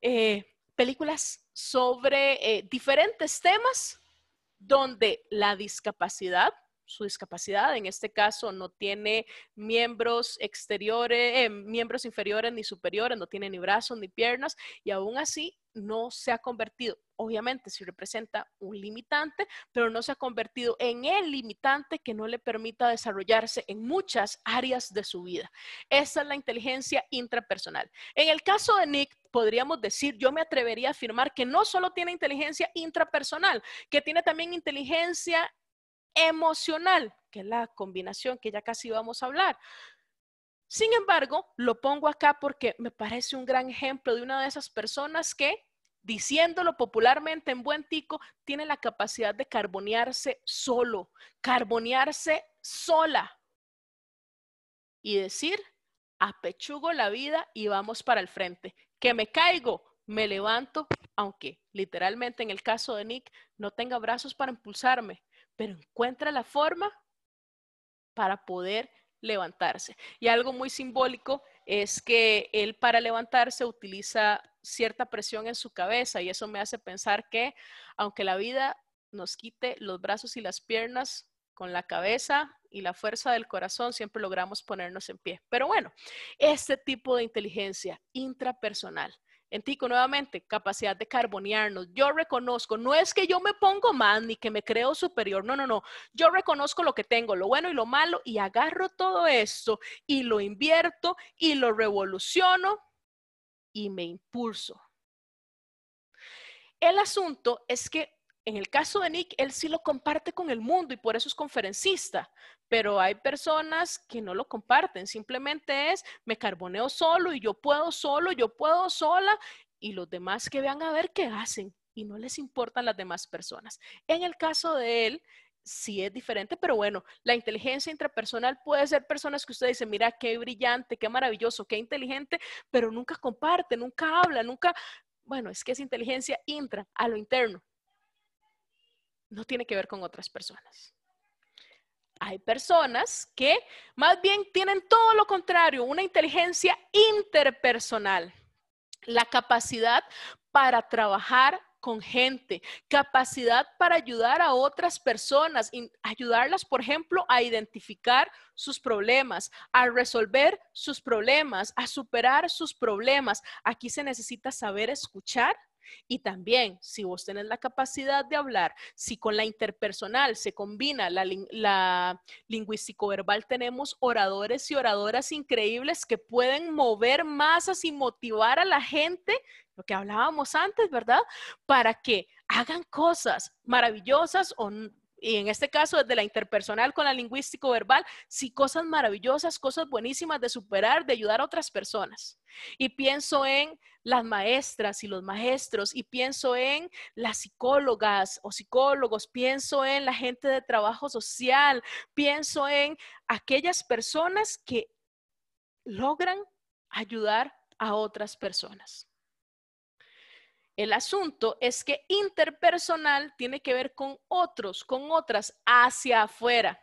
eh, películas sobre eh, diferentes temas donde la discapacidad su discapacidad. En este caso, no tiene miembros exteriores, eh, miembros inferiores ni superiores, no tiene ni brazos ni piernas y aún así no se ha convertido, obviamente, si representa un limitante, pero no se ha convertido en el limitante que no le permita desarrollarse en muchas áreas de su vida. Esa es la inteligencia intrapersonal. En el caso de Nick, podríamos decir, yo me atrevería a afirmar que no solo tiene inteligencia intrapersonal, que tiene también inteligencia emocional, que es la combinación que ya casi vamos a hablar. Sin embargo, lo pongo acá porque me parece un gran ejemplo de una de esas personas que, diciéndolo popularmente en buen tico, tiene la capacidad de carbonearse solo, carbonearse sola y decir, apechugo la vida y vamos para el frente. Que me caigo, me levanto, aunque literalmente en el caso de Nick no tenga brazos para impulsarme, pero encuentra la forma para poder levantarse. Y algo muy simbólico es que él para levantarse utiliza cierta presión en su cabeza y eso me hace pensar que aunque la vida nos quite los brazos y las piernas, con la cabeza y la fuerza del corazón siempre logramos ponernos en pie. Pero bueno, este tipo de inteligencia intrapersonal en tico, nuevamente, capacidad de carbonearnos. Yo reconozco, no es que yo me pongo más ni que me creo superior, no, no, no. Yo reconozco lo que tengo, lo bueno y lo malo, y agarro todo esto y lo invierto y lo revoluciono y me impulso. El asunto es que en el caso de Nick, él sí lo comparte con el mundo y por eso es conferencista, pero hay personas que no lo comparten, simplemente es me carboneo solo y yo puedo solo, yo puedo sola y los demás que vean a ver qué hacen y no les importan las demás personas. En el caso de él, sí es diferente, pero bueno, la inteligencia intrapersonal puede ser personas que usted dice, mira, qué brillante, qué maravilloso, qué inteligente, pero nunca comparte, nunca habla, nunca, bueno, es que es inteligencia intra, a lo interno, no tiene que ver con otras personas. Hay personas que más bien tienen todo lo contrario, una inteligencia interpersonal, la capacidad para trabajar con gente, capacidad para ayudar a otras personas, ayudarlas, por ejemplo, a identificar sus problemas, a resolver sus problemas, a superar sus problemas. Aquí se necesita saber escuchar y también, si vos tenés la capacidad de hablar, si con la interpersonal se combina la, lingüístico-verbal, tenemos oradores y oradoras increíbles que pueden mover masas y motivar a la gente, lo que hablábamos antes, ¿verdad? Para que hagan cosas maravillosas o y en este caso desde la interpersonal con la lingüístico verbal, sí cosas maravillosas, cosas buenísimas de superar, de ayudar a otras personas. Y pienso en las maestras y los maestros, y pienso en las psicólogas o psicólogos, pienso en la gente de trabajo social, pienso en aquellas personas que logran ayudar a otras personas. El asunto es que interpersonal tiene que ver con otros, con otras, hacia afuera.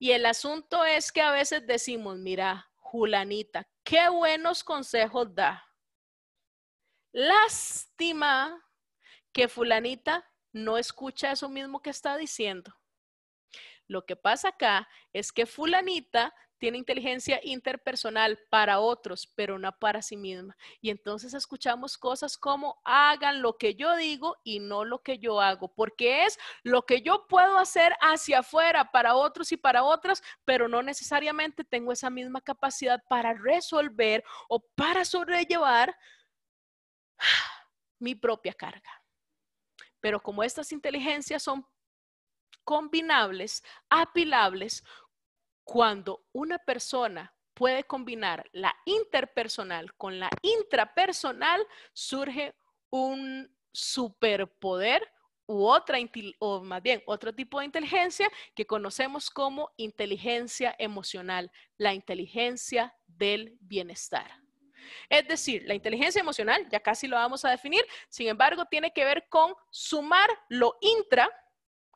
Y el asunto es que a veces decimos, mira, Julanita, qué buenos consejos da. Lástima que fulanita no escucha eso mismo que está diciendo. Lo que pasa acá es que fulanita tiene inteligencia interpersonal para otros, pero no para sí misma. Y entonces escuchamos cosas como hagan lo que yo digo y no lo que yo hago, porque es lo que yo puedo hacer hacia afuera para otros y para otras, pero no necesariamente tengo esa misma capacidad para resolver o para sobrellevar mi propia carga. Pero como estas inteligencias son combinables, apilables, cuando una persona puede combinar la interpersonal con la intrapersonal, surge un superpoder u otra, o más bien otro tipo de inteligencia que conocemos como inteligencia emocional, la inteligencia del bienestar. Es decir, la inteligencia emocional, ya casi lo vamos a definir, sin embargo, tiene que ver con sumar lo intra,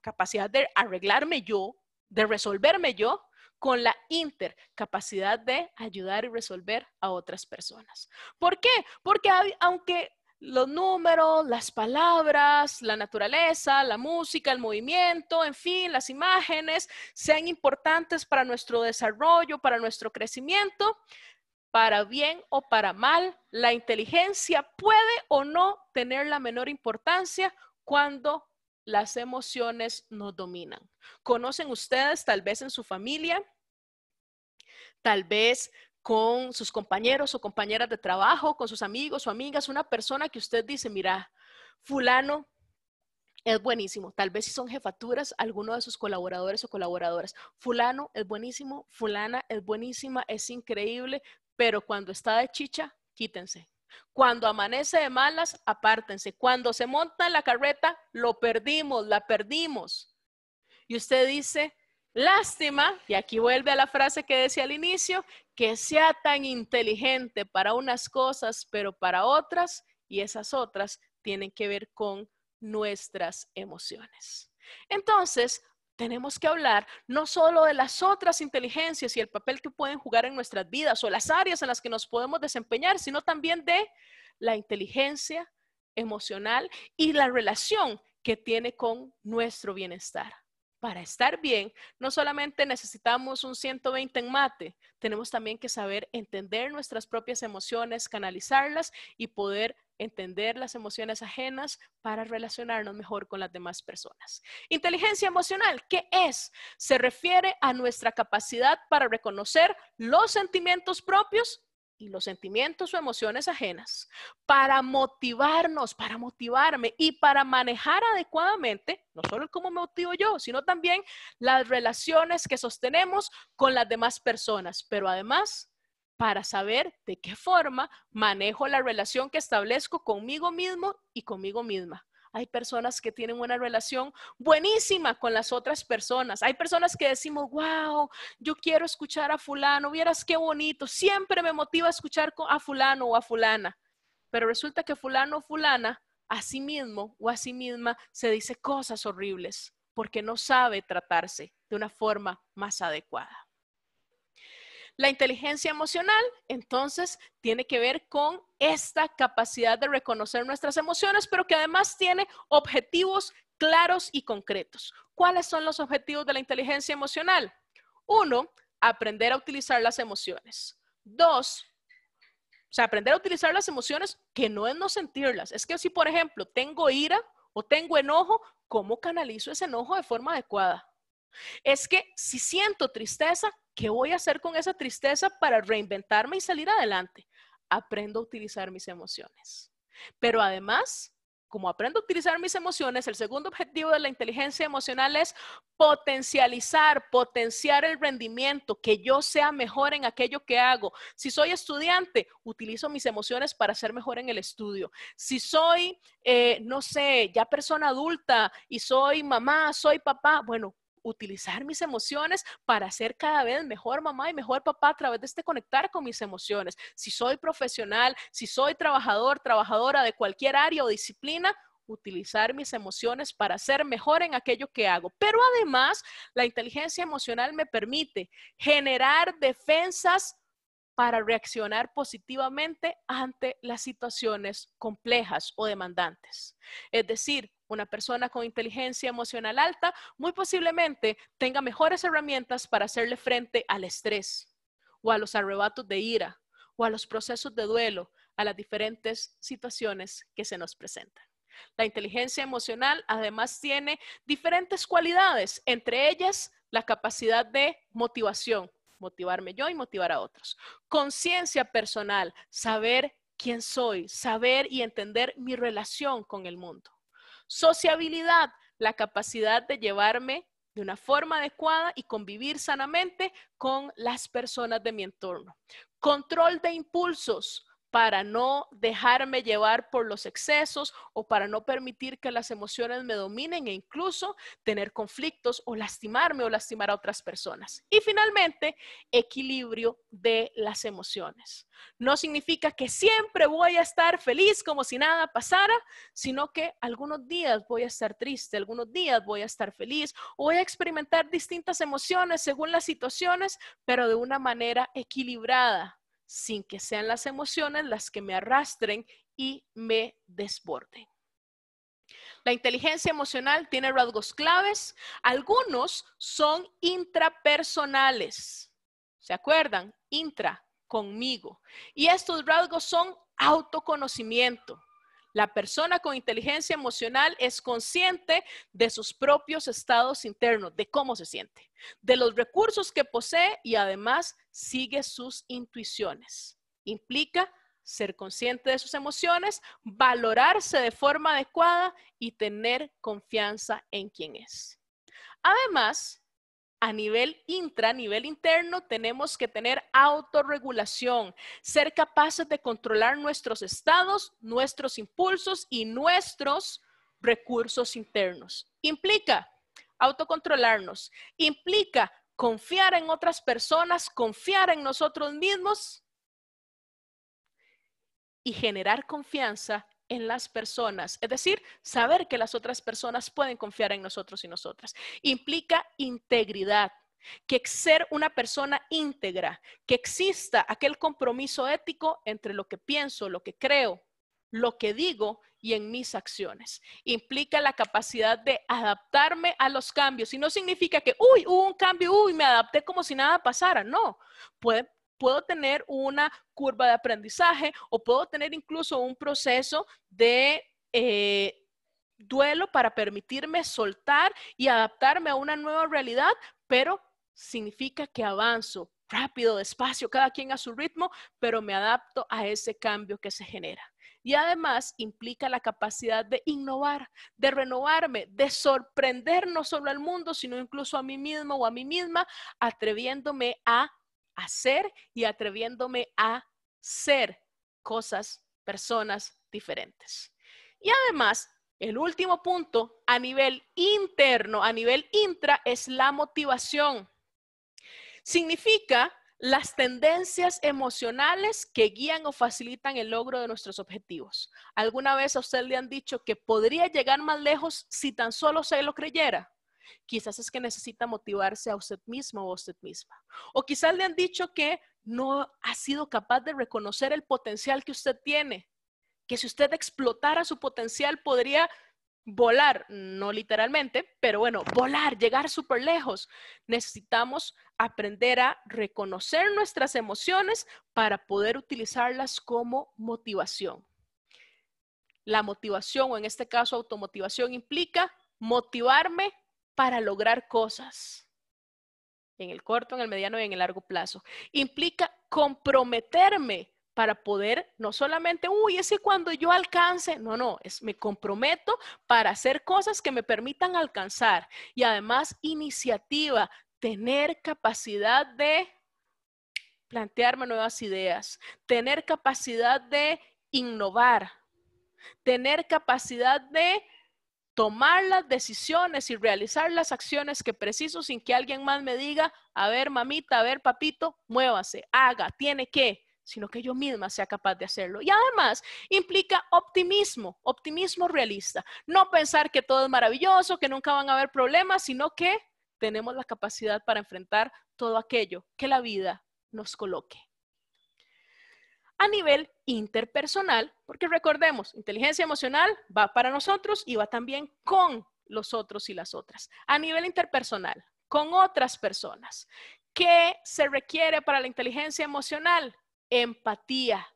capacidad de arreglarme yo, de resolverme yo, con la intercapacidad de ayudar y resolver a otras personas. ¿Por qué? Porque aunque los números, las palabras, la naturaleza, la música, el movimiento, en fin, las imágenes, sean importantes para nuestro desarrollo, para nuestro crecimiento, para bien o para mal, la inteligencia puede o no tener la menor importancia cuando las emociones nos dominan. Conocen ustedes, tal vez en su familia, tal vez con sus compañeros o compañeras de trabajo, con sus amigos o amigas, una persona que usted dice, mira, fulano es buenísimo, tal vez si son jefaturas, alguno de sus colaboradores o colaboradoras, fulano es buenísimo, fulana es buenísima, es increíble, pero cuando está de chicha, quítense. Cuando amanece de malas, apártense. Cuando se monta en la carreta, lo perdimos, la perdimos. Y usted dice, Lástima, y aquí vuelve a la frase que decía al inicio, que sea tan inteligente para unas cosas, pero para otras, y esas otras tienen que ver con nuestras emociones. Entonces, tenemos que hablar no solo de las otras inteligencias y el papel que pueden jugar en nuestras vidas o las áreas en las que nos podemos desempeñar, sino también de la inteligencia emocional y la relación que tiene con nuestro bienestar para estar bien, no solamente necesitamos un 120 en mate, tenemos también que saber entender nuestras propias emociones, canalizarlas y poder entender las emociones ajenas para relacionarnos mejor con las demás personas. Inteligencia emocional, ¿qué es? Se refiere a nuestra capacidad para reconocer los sentimientos propios los sentimientos o emociones ajenas para motivarnos, para motivarme y para manejar adecuadamente, no solo cómo me motivo yo, sino también las relaciones que sostenemos con las demás personas, pero además para saber de qué forma manejo la relación que establezco conmigo mismo y conmigo misma. Hay personas que tienen una relación buenísima con las otras personas. Hay personas que decimos, wow, yo quiero escuchar a fulano, vieras qué bonito, siempre me motiva a escuchar a fulano o a fulana. Pero resulta que fulano o fulana a sí mismo o a sí misma se dice cosas horribles porque no sabe tratarse de una forma más adecuada. La inteligencia emocional, entonces, tiene que ver con esta capacidad de reconocer nuestras emociones, pero que además tiene objetivos claros y concretos. ¿Cuáles son los objetivos de la inteligencia emocional? Uno, aprender a utilizar las emociones. Dos, o sea, aprender a utilizar las emociones que no es no sentirlas. Es que si, por ejemplo, tengo ira o tengo enojo, ¿cómo canalizo ese enojo de forma adecuada? Es que si siento tristeza, ¿qué voy a hacer con esa tristeza para reinventarme y salir adelante? Aprendo a utilizar mis emociones. Pero además, como aprendo a utilizar mis emociones, el segundo objetivo de la inteligencia emocional es potencializar, potenciar el rendimiento, que yo sea mejor en aquello que hago. Si soy estudiante, utilizo mis emociones para ser mejor en el estudio. Si soy, eh, no sé, ya persona adulta y soy mamá, soy papá, bueno, utilizar mis emociones para ser cada vez mejor mamá y mejor papá a través de este conectar con mis emociones. Si soy profesional, si soy trabajador, trabajadora de cualquier área o disciplina, utilizar mis emociones para ser mejor en aquello que hago. Pero además, la inteligencia emocional me permite generar defensas para reaccionar positivamente ante las situaciones complejas o demandantes. Es decir, una persona con inteligencia emocional alta muy posiblemente tenga mejores herramientas para hacerle frente al estrés o a los arrebatos de ira o a los procesos de duelo, a las diferentes situaciones que se nos presentan. La inteligencia emocional además tiene diferentes cualidades, entre ellas la capacidad de motivación, motivarme yo y motivar a otros. Conciencia personal, saber quién soy, saber y entender mi relación con el mundo. Sociabilidad, la capacidad de llevarme de una forma adecuada y convivir sanamente con las personas de mi entorno. Control de impulsos, para no dejarme llevar por los excesos o para no permitir que las emociones me dominen e incluso tener conflictos o lastimarme o lastimar a otras personas. Y finalmente, equilibrio de las emociones. No significa que siempre voy a estar feliz como si nada pasara, sino que algunos días voy a estar triste, algunos días voy a estar feliz, voy a experimentar distintas emociones según las situaciones, pero de una manera equilibrada sin que sean las emociones las que me arrastren y me desborden. La inteligencia emocional tiene rasgos claves. Algunos son intrapersonales. ¿Se acuerdan? Intra, conmigo. Y estos rasgos son autoconocimiento, la persona con inteligencia emocional es consciente de sus propios estados internos, de cómo se siente, de los recursos que posee y además sigue sus intuiciones. Implica ser consciente de sus emociones, valorarse de forma adecuada y tener confianza en quien es. Además, a nivel intra, a nivel interno, tenemos que tener autorregulación, ser capaces de controlar nuestros estados, nuestros impulsos y nuestros recursos internos. Implica autocontrolarnos, implica confiar en otras personas, confiar en nosotros mismos y generar confianza en las personas, es decir, saber que las otras personas pueden confiar en nosotros y nosotras. Implica integridad, que ser una persona íntegra, que exista aquel compromiso ético entre lo que pienso, lo que creo, lo que digo y en mis acciones. Implica la capacidad de adaptarme a los cambios y no significa que, uy, hubo un cambio, uy, me adapté como si nada pasara. No, puede puedo tener una curva de aprendizaje o puedo tener incluso un proceso de... Eh, duelo para permitirme soltar y adaptarme a una nueva realidad, pero significa que avanzo rápido, despacio, cada quien a su ritmo, pero me adapto a ese cambio que se genera. Y además implica la capacidad de innovar, de renovarme, de sorprender no solo al mundo, sino incluso a mí mismo o a mí misma, atreviéndome a hacer y atreviéndome a ser cosas, personas diferentes. Y además, el último punto a nivel interno, a nivel intra, es la motivación. Significa las tendencias emocionales que guían o facilitan el logro de nuestros objetivos. ¿Alguna vez a usted le han dicho que podría llegar más lejos si tan solo se lo creyera? Quizás es que necesita motivarse a usted mismo o a usted misma. O quizás le han dicho que no ha sido capaz de reconocer el potencial que usted tiene, que si usted explotara su potencial podría volar, no literalmente, pero bueno, volar, llegar súper lejos. Necesitamos aprender a reconocer nuestras emociones para poder utilizarlas como motivación. La motivación, o en este caso automotivación, implica motivarme para lograr cosas en el corto, en el mediano y en el largo plazo. Implica comprometerme para poder, no solamente, uy, Ese cuando yo alcance, no, no, es me comprometo para hacer cosas que me permitan alcanzar y además iniciativa, tener capacidad de plantearme nuevas ideas, tener capacidad de innovar, tener capacidad de tomar las decisiones y realizar las acciones que preciso sin que alguien más me diga, a ver mamita, a ver papito, muévase, haga, tiene que, sino que yo misma sea capaz de hacerlo. Y además implica optimismo, optimismo realista. No pensar que todo es maravilloso, que nunca van a haber problemas, sino que tenemos la capacidad para enfrentar todo aquello que la vida nos coloque a nivel interpersonal, porque recordemos, inteligencia emocional va para nosotros y va también con los otros y las otras, a nivel interpersonal, con otras personas. ¿Qué se requiere para la inteligencia emocional? Empatía.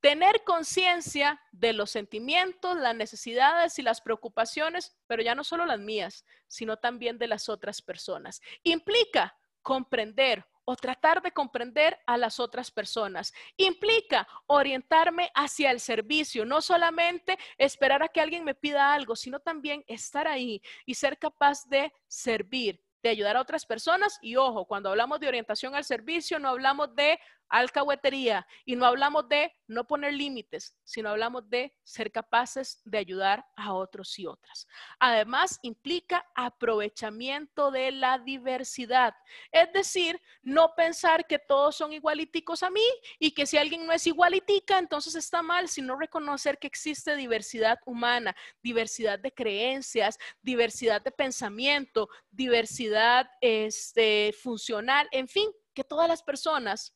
Tener conciencia de los sentimientos, las necesidades y las preocupaciones, pero ya no solo las mías, sino también de las otras personas. Implica comprender, o tratar de comprender a las otras personas. Implica orientarme hacia el servicio, no solamente esperar a que alguien me pida algo, sino también estar ahí y ser capaz de servir, de ayudar a otras personas. Y ojo, cuando hablamos de orientación al servicio, no hablamos de alcahuetería. Y no hablamos de no poner límites, sino hablamos de ser capaces de ayudar a otros y otras. Además, implica aprovechamiento de la diversidad. Es decir, no pensar que todos son igualiticos a mí y que si alguien no es igualitica, entonces está mal, sino reconocer que existe diversidad humana, diversidad de creencias, diversidad de pensamiento, diversidad este, funcional, en fin, que todas las personas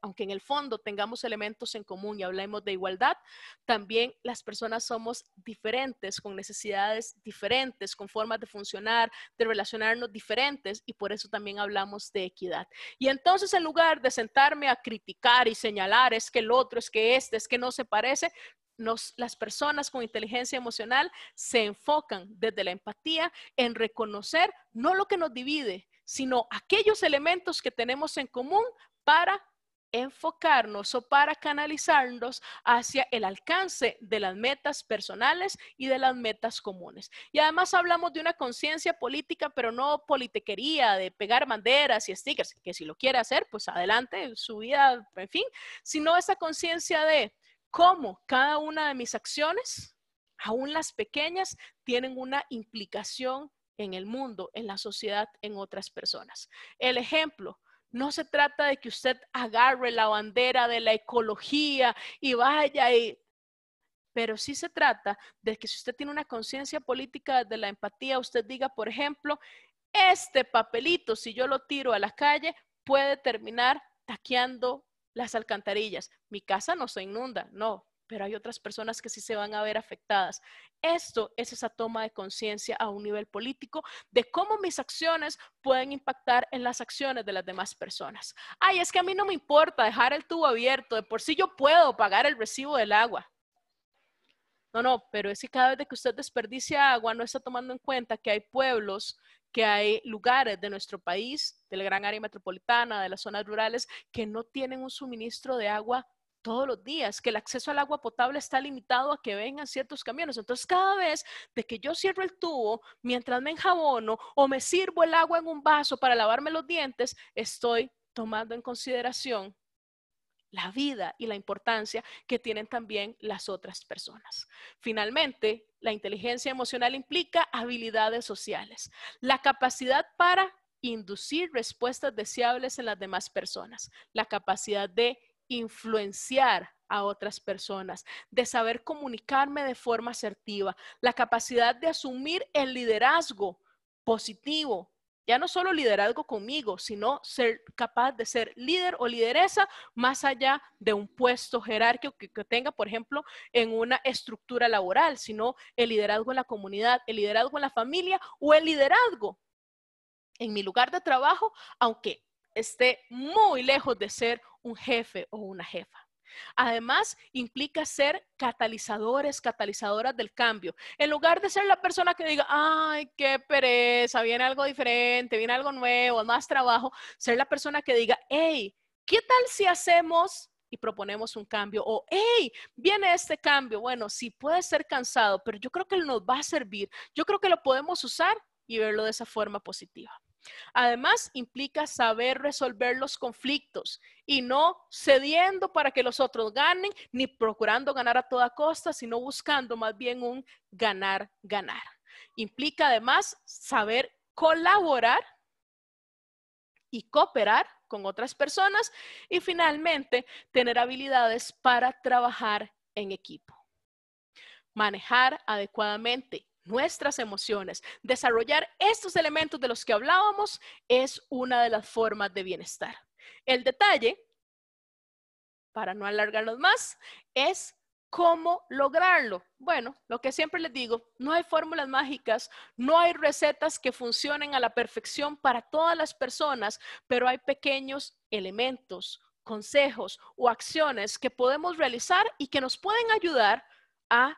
aunque en el fondo tengamos elementos en común y hablemos de igualdad, también las personas somos diferentes, con necesidades diferentes, con formas de funcionar, de relacionarnos diferentes y por eso también hablamos de equidad. Y entonces en lugar de sentarme a criticar y señalar es que el otro, es que este, es que no se parece, las personas con inteligencia emocional se enfocan desde la empatía en reconocer no lo que nos divide, sino aquellos elementos que tenemos en común para enfocarnos o para canalizarnos hacia el alcance de las metas personales y de las metas comunes. Y además hablamos de una conciencia política, pero no politiquería, de pegar banderas y stickers, que si lo quiere hacer, pues adelante, su vida, en fin, sino esa conciencia de cómo cada una de mis acciones, aún las pequeñas, tienen una implicación en el mundo, en la sociedad, en otras personas. El ejemplo, no se trata de que usted agarre la bandera de la ecología y vaya y... Pero sí se trata de que si usted tiene una conciencia política de la empatía, usted diga, por ejemplo, este papelito, si yo lo tiro a la calle, puede terminar taqueando las alcantarillas. Mi casa no se inunda, no, pero hay otras personas que sí se van a ver afectadas. Esto es esa toma de conciencia a un nivel político de cómo mis acciones pueden impactar en las acciones de las demás personas. Ay, es que a mí no me importa dejar el tubo abierto, de por sí yo puedo pagar el recibo del agua. No, no, pero es que cada vez que usted desperdicia agua, no está tomando en cuenta que hay pueblos, que hay lugares de nuestro país, del gran área metropolitana, de las zonas rurales, que no tienen un suministro de agua todos los días, que el acceso al agua potable está limitado a que vengan ciertos camiones. Entonces, cada vez de que yo cierro el tubo, mientras me enjabono o me sirvo el agua en un vaso para lavarme los dientes, estoy tomando en consideración la vida y la importancia que tienen también las otras personas. Finalmente, la inteligencia emocional implica habilidades sociales, la capacidad para inducir respuestas deseables en las demás personas, la capacidad de influenciar a otras personas, de saber comunicarme de forma asertiva, la capacidad de asumir el liderazgo positivo, ya no solo liderazgo conmigo, sino ser capaz de ser líder o lideresa más allá de un puesto jerárquico que, tenga, por ejemplo, en una estructura laboral, sino el liderazgo en la comunidad, el liderazgo en la familia o el liderazgo en mi lugar de trabajo, aunque esté muy lejos de ser un jefe o una jefa. Además, implica ser catalizadores, catalizadoras del cambio. En lugar de ser la persona que diga, ay, qué pereza, viene algo diferente, viene algo nuevo, más trabajo, ser la persona que diga, hey, ¿qué tal si hacemos y proponemos un cambio? O, hey, viene este cambio. Bueno, sí puede ser cansado, pero yo creo que nos va a servir. Yo creo que lo podemos usar y verlo de esa forma positiva. Además, implica saber resolver los conflictos y no cediendo para que los otros ganen, ni procurando ganar a toda costa, sino buscando más bien un ganar, ganar. Implica además saber colaborar y cooperar con otras personas y finalmente tener habilidades para trabajar en equipo. Manejar adecuadamente nuestras emociones. Desarrollar estos elementos de los que hablábamos es una de las formas de bienestar. El detalle, para no alargarnos más, es ¿Cómo lograrlo? Bueno, lo que siempre les digo, no hay fórmulas mágicas, no hay recetas que funcionen a la perfección para todas las personas, pero hay pequeños elementos, consejos o acciones que podemos realizar y que nos pueden ayudar a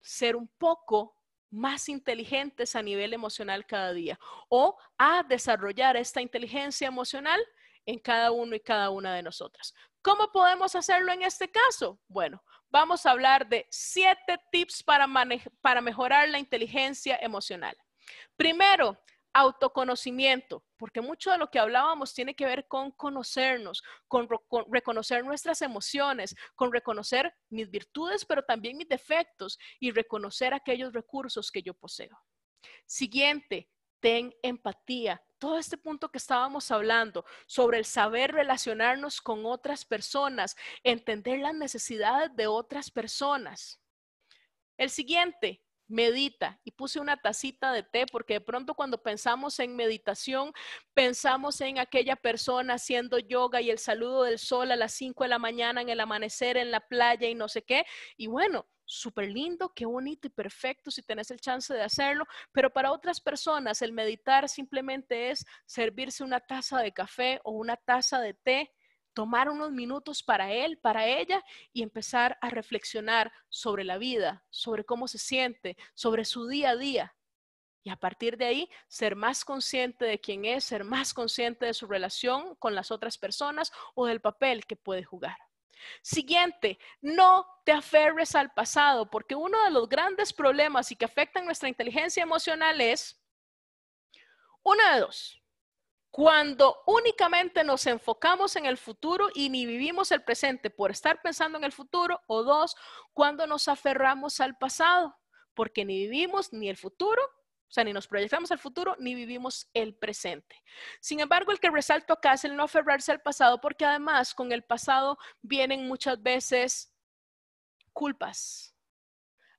ser un poco más inteligentes a nivel emocional cada día o a desarrollar esta inteligencia emocional en cada uno y cada una de nosotras. ¿Cómo podemos hacerlo en este caso? Bueno, vamos a hablar de siete tips para, para mejorar la inteligencia emocional. Primero, autoconocimiento, porque mucho de lo que hablábamos tiene que ver con conocernos, con, reconocer nuestras emociones, con reconocer mis virtudes, pero también mis defectos y reconocer aquellos recursos que yo poseo. Siguiente, ten empatía. Todo este punto que estábamos hablando sobre el saber relacionarnos con otras personas, entender las necesidades de otras personas. El siguiente, medita. Y puse una tacita de té porque de pronto cuando pensamos en meditación, pensamos en aquella persona haciendo yoga y el saludo del sol a las 5 de la mañana en el amanecer en la playa y no sé qué. Y bueno, súper lindo, qué bonito y perfecto si tenés el chance de hacerlo, pero para otras personas el meditar simplemente es servirse una taza de café o una taza de té tomar unos minutos para él, para ella y empezar a reflexionar sobre la vida, sobre cómo se siente, sobre su día a día. Y a partir de ahí, ser más consciente de quién es, ser más consciente de su relación con las otras personas o del papel que puede jugar. Siguiente, no te aferres al pasado, porque uno de los grandes problemas y que afectan nuestra inteligencia emocional es una de dos. Cuando únicamente nos enfocamos en el futuro y ni vivimos el presente por estar pensando en el futuro, o dos, cuando nos aferramos al pasado, porque ni vivimos ni el futuro o sea, ni nos proyectamos al futuro ni vivimos el presente. Sin embargo, el que resalto acá es el no aferrarse al pasado, porque además con el pasado vienen muchas veces culpas,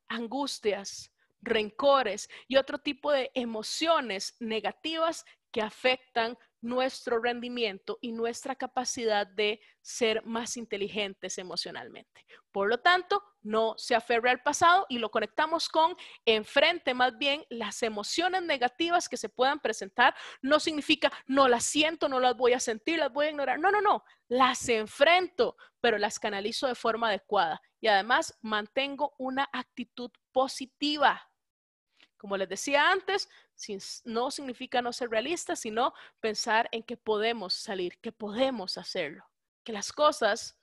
angustias, rencores y otro tipo de emociones negativas que afectan nuestro rendimiento y nuestra capacidad de ser más inteligentes emocionalmente. Por lo tanto, no se aferre al pasado y lo conectamos con enfrente más bien las emociones negativas que se puedan presentar. No significa no las siento, no las voy a sentir, las voy a ignorar. No, no, no, las enfrento, pero las canalizo de forma adecuada y además mantengo una actitud positiva como les decía antes, no significa no ser realista, sino pensar en que podemos salir, que podemos hacerlo, que las cosas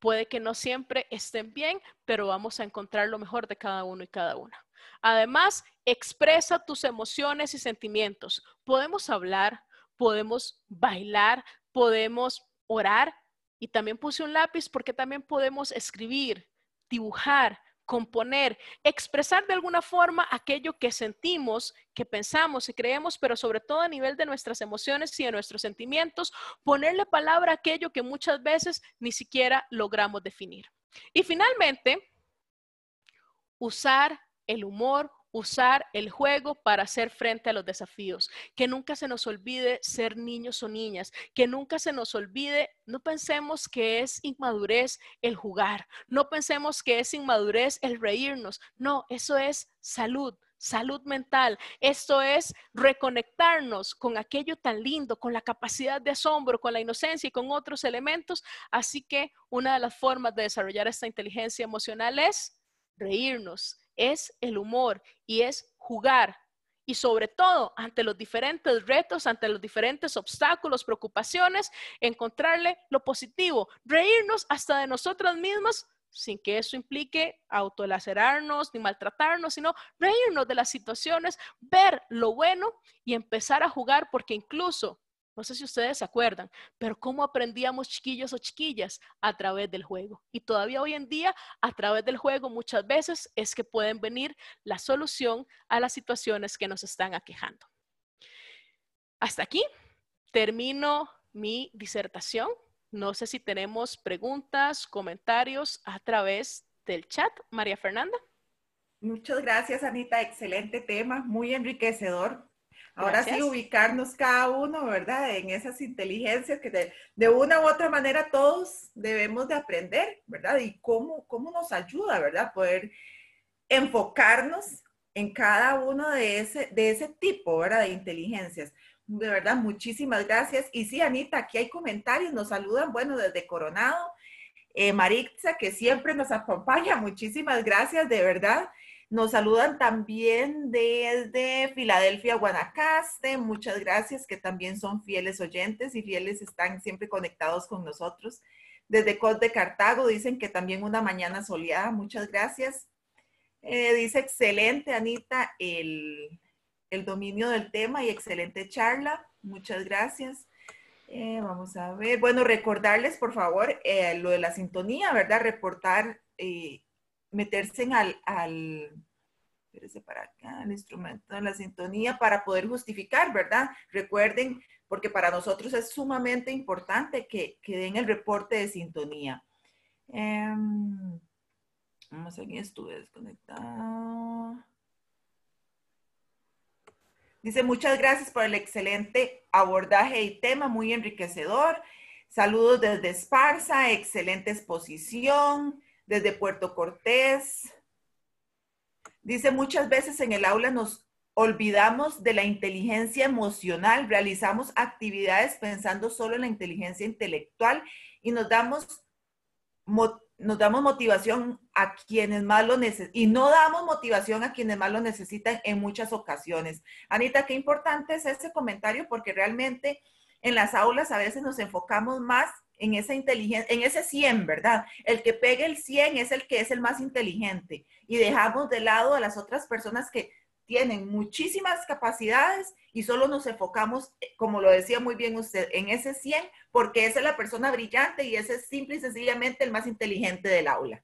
puede que no siempre estén bien, pero vamos a encontrar lo mejor de cada uno y cada una. Además, expresa tus emociones y sentimientos. Podemos hablar, podemos bailar, podemos orar y también puse un lápiz porque también podemos escribir, dibujar, componer, expresar de alguna forma aquello que sentimos, que pensamos y creemos, pero sobre todo a nivel de nuestras emociones y de nuestros sentimientos, ponerle palabra a aquello que muchas veces ni siquiera logramos definir. Y finalmente, usar el humor usar el juego para hacer frente a los desafíos, que nunca se nos olvide ser niños o niñas, que nunca se nos olvide, no pensemos que es inmadurez el jugar, no pensemos que es inmadurez el reírnos, no, eso es salud, salud mental. Esto es reconectarnos con aquello tan lindo, con la capacidad de asombro, con la inocencia y con otros elementos. Así que una de las formas de desarrollar esta inteligencia emocional es reírnos, es el humor y es jugar. Y sobre todo, ante los diferentes retos, ante los diferentes obstáculos, preocupaciones, encontrarle lo positivo, reírnos hasta de nosotras mismas sin que eso implique autolacerarnos ni maltratarnos, sino reírnos de las situaciones, ver lo bueno y empezar a jugar, porque incluso no sé si ustedes se acuerdan, pero cómo aprendíamos chiquillos o chiquillas a través del juego. Y todavía hoy en día, a través del juego, muchas veces es que pueden venir la solución a las situaciones que nos están aquejando. Hasta aquí termino mi disertación. No sé si tenemos preguntas, comentarios a través del chat. María Fernanda. Muchas gracias, Anita. Excelente tema, muy enriquecedor Ahora sí, ubicarnos cada uno, ¿verdad? En esas inteligencias que de, una u otra manera todos debemos de aprender, ¿verdad? Y cómo, cómo nos ayuda, ¿verdad? Poder enfocarnos en cada uno de ese, de ese tipo, ¿verdad? De inteligencias. De verdad, muchísimas gracias. Y sí, Anita, aquí hay comentarios, nos saludan, bueno, desde Coronado. Eh, Maritza, que siempre nos acompaña, muchísimas gracias, de verdad. Nos saludan también desde Filadelfia, Guanacaste. Muchas gracias, que también son fieles oyentes y fieles están siempre conectados con nosotros. Desde Cod de Cartago dicen que también una mañana soleada. Muchas gracias. Eh, dice, excelente, Anita, el, dominio del tema y excelente charla. Muchas gracias. Eh, vamos a ver. Bueno, recordarles, por favor, eh, lo de la sintonía, ¿verdad? Reportar meterse al, al el instrumento, la sintonía, para poder justificar, ¿verdad? Recuerden, porque para nosotros es sumamente importante que, den el reporte de sintonía. Eh, em, ver, estuve desconectado. Dice, muchas gracias por el excelente abordaje y tema, muy enriquecedor. Saludos desde Esparza, excelente exposición desde Puerto Cortés. Dice, muchas veces en el aula nos olvidamos de la inteligencia emocional, realizamos actividades pensando solo en la inteligencia intelectual y nos damos, nos damos motivación a quienes más lo necesitan y no damos motivación a quienes más lo necesitan en muchas ocasiones. Anita, qué importante es este comentario porque realmente en las aulas a veces nos enfocamos más en esa en ese 100, ¿verdad? El que pegue el 100 es el que es el más inteligente y dejamos de lado a las otras personas que tienen muchísimas capacidades y solo nos enfocamos, eh, como lo decía muy bien usted, en ese 100 porque esa es la persona brillante y ese es simple y sencillamente el más inteligente del aula.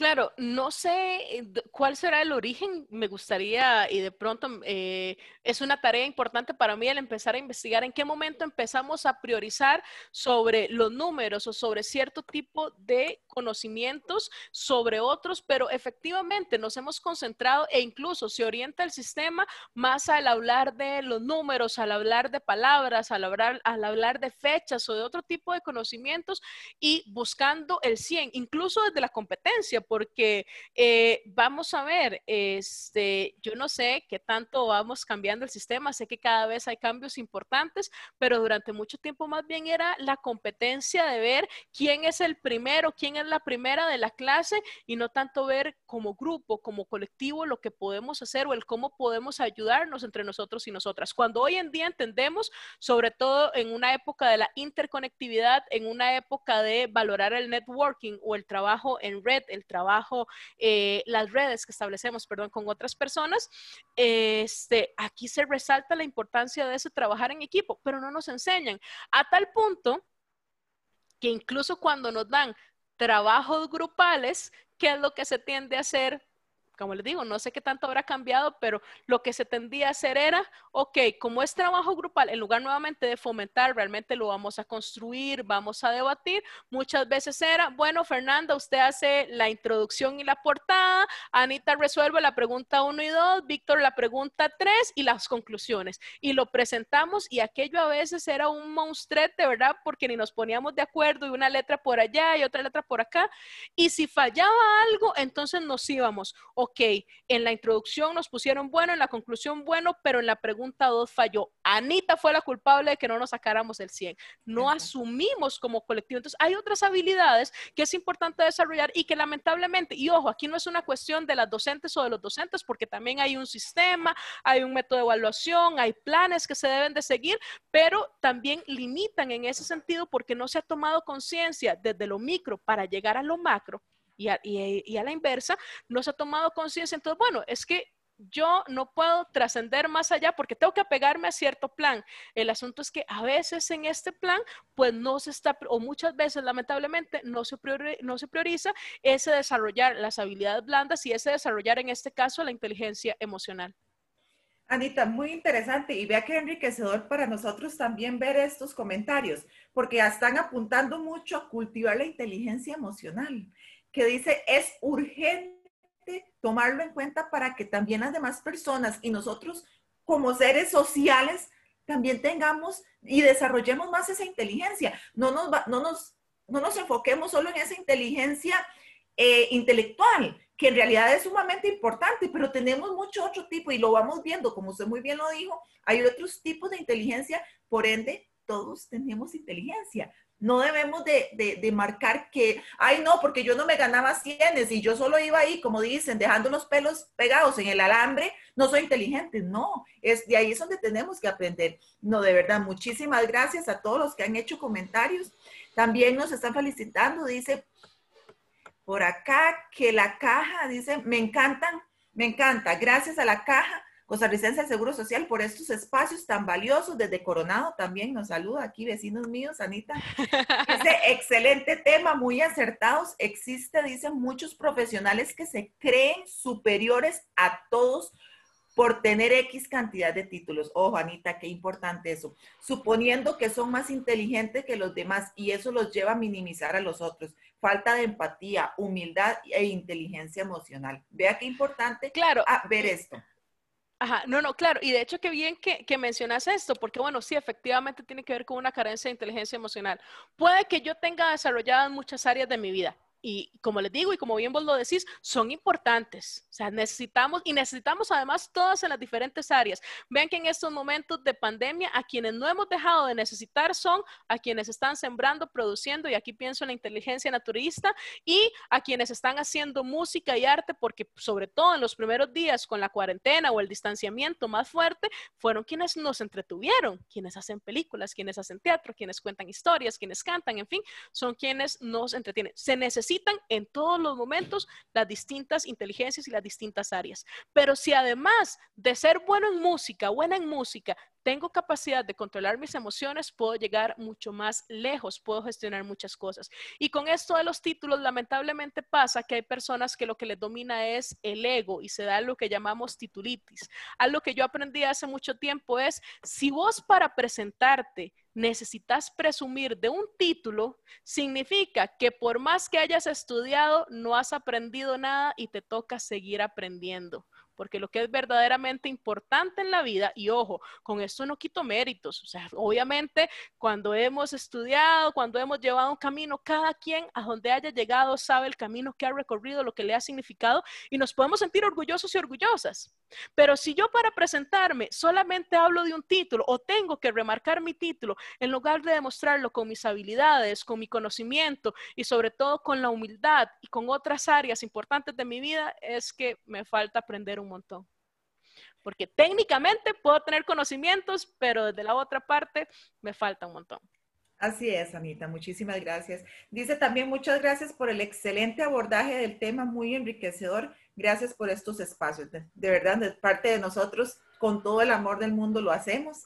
Claro, no sé eh, cuál será el origen, me gustaría, y de pronto mm, eh, es una tarea importante para mí el empezar a investigar en qué momento empezamos a priorizar sobre los números o sobre cierto tipo de conocimientos sobre otros, pero efectivamente nos hemos concentrado e incluso se orienta el sistema más al hablar de los números, al hablar de palabras, al hablar, al hablar de fechas o de otro tipo de conocimientos y buscando el 100, incluso desde la competencia porque eh, vamos a ver, este, yo no sé qué tanto vamos cambiando el sistema, sé que cada vez hay cambios importantes, pero durante mucho tiempo más bien era la competencia de ver quién es el primero, quién es la primera de la clase y no tanto ver como grupo, como colectivo, lo que podemos hacer o el cómo podemos ayudarnos entre nosotros y nosotras. Cuando hoy en día entendemos, sobre todo en una época de la interconectividad, en una época de valorar el networking o el trabajo en red, el trabajo trabajo, eh, las redes que establecemos, perdón, con otras personas, este, aquí se resalta la importancia de eso, trabajar en equipo, pero no nos enseñan a tal punto que incluso cuando nos dan trabajos grupales, ¿qué es lo que se tiende a hacer? como les digo, no sé qué tanto habrá cambiado, pero lo que se tendía a hacer era, ok, como es trabajo grupal, en lugar nuevamente de fomentar, realmente lo vamos a construir, vamos a debatir, muchas veces era, bueno, Fernanda, usted hace la introducción y la portada, Anita resuelve la pregunta 1 y 2, Víctor la pregunta 3 y las conclusiones. Y lo presentamos y aquello a veces era un monstrete, ¿verdad? Porque ni nos poníamos de acuerdo y una letra por allá y otra letra por acá. Y si fallaba algo, entonces nos íbamos. O ok, en la introducción nos pusieron bueno, en la conclusión bueno, pero en la pregunta 2 falló. Anita fue la culpable de que no nos sacáramos el 100. No asumimos como colectivo. Entonces, hay otras habilidades que es importante desarrollar y que lamentablemente, y ojo, aquí no es una cuestión de las docentes o de los docentes, porque también hay un sistema, hay un método de evaluación, hay planes que se deben de seguir, pero también limitan en ese sentido porque no se ha tomado conciencia desde lo micro para llegar a lo macro y a, la inversa, no se ha tomado conciencia. Entonces, bueno, es que yo no puedo trascender más allá porque tengo que apegarme a cierto plan. El asunto es que a veces en este plan, pues no se está, o muchas veces lamentablemente, no se, no se prioriza ese desarrollar las habilidades blandas y ese desarrollar en este caso la inteligencia emocional. Anita, muy interesante y vea qué enriquecedor para nosotros también ver estos comentarios, porque ya están apuntando mucho a cultivar la inteligencia emocional que dice es urgente tomarlo en cuenta para que también las demás personas y nosotros como seres sociales también tengamos y desarrollemos más esa inteligencia. No nos, no nos, nos enfoquemos solo en esa inteligencia eh, intelectual, que en realidad es sumamente importante, pero tenemos mucho otro tipo y lo vamos viendo, como usted muy bien lo dijo, hay otros tipos de inteligencia, por ende, todos tenemos inteligencia. No debemos de, marcar que, ay no, porque yo no me ganaba cienes y yo solo iba ahí, como dicen, dejando los pelos pegados en el alambre, no soy inteligente. No, es de ahí es donde tenemos que aprender. No, de verdad, muchísimas gracias a todos los que han hecho comentarios. También nos están felicitando, dice por acá que la caja, dice, me encantan, me encanta, gracias a la caja costarricense del Seguro Social por estos espacios tan valiosos. Desde Coronado también nos saluda aquí, vecinos míos, Anita. Este excelente tema, muy acertados. Existe, dicen muchos profesionales que se creen superiores a todos por tener X cantidad de títulos. Ojo, Anita, qué importante eso. Suponiendo que son más inteligentes que los demás y eso los lleva a minimizar a los otros. Falta de empatía, humildad e inteligencia emocional. Vea qué importante claro. ver esto. Ajá, no, no, claro, y de hecho qué bien que, mencionas esto, porque bueno, sí, efectivamente tiene que ver con una carencia de inteligencia emocional. Puede que yo tenga desarrolladas muchas áreas de mi vida, y como les digo y como bien vos lo decís, son importantes. O sea, necesitamos y necesitamos además todas en las diferentes áreas. Vean que en estos momentos de pandemia a quienes no hemos dejado de necesitar son a quienes están sembrando, produciendo y aquí pienso en la inteligencia naturista y a quienes están haciendo música y arte porque sobre todo en los primeros días con la cuarentena o el distanciamiento más fuerte fueron quienes nos entretuvieron, quienes hacen películas, quienes hacen teatro, quienes cuentan historias, quienes cantan, en fin, son quienes nos entretienen. Se necesita necesitan en todos los momentos las distintas inteligencias y las distintas áreas. Pero si además de ser bueno en música, buena en música, tengo capacidad de controlar mis emociones, puedo llegar mucho más lejos, puedo gestionar muchas cosas. Y con esto de los títulos, lamentablemente pasa que hay personas que lo que les domina es el ego y se da lo que llamamos titulitis. Algo que yo aprendí hace mucho tiempo es, si vos para presentarte necesitas presumir de un título, significa que por más que hayas estudiado, no has aprendido nada y te toca seguir aprendiendo porque lo que es verdaderamente importante en la vida, y ojo, con esto no quito méritos, o sea, obviamente cuando hemos estudiado, cuando hemos llevado un camino, cada quien a donde haya llegado sabe el camino que ha recorrido, lo que le ha significado, y nos podemos sentir orgullosos y orgullosas. Pero si yo para presentarme solamente hablo de un título o tengo que remarcar mi título en lugar de demostrarlo con mis habilidades, con mi conocimiento y sobre todo con la humildad y con otras áreas importantes de mi vida, es que me falta aprender un montón. Porque técnicamente puedo tener conocimientos, pero desde la otra parte me falta un montón. Así es, Anita, muchísimas gracias. Dice también muchas gracias por el excelente abordaje del tema, muy enriquecedor. Gracias por estos espacios. De, verdad, de parte de nosotros, con todo el amor del mundo lo hacemos.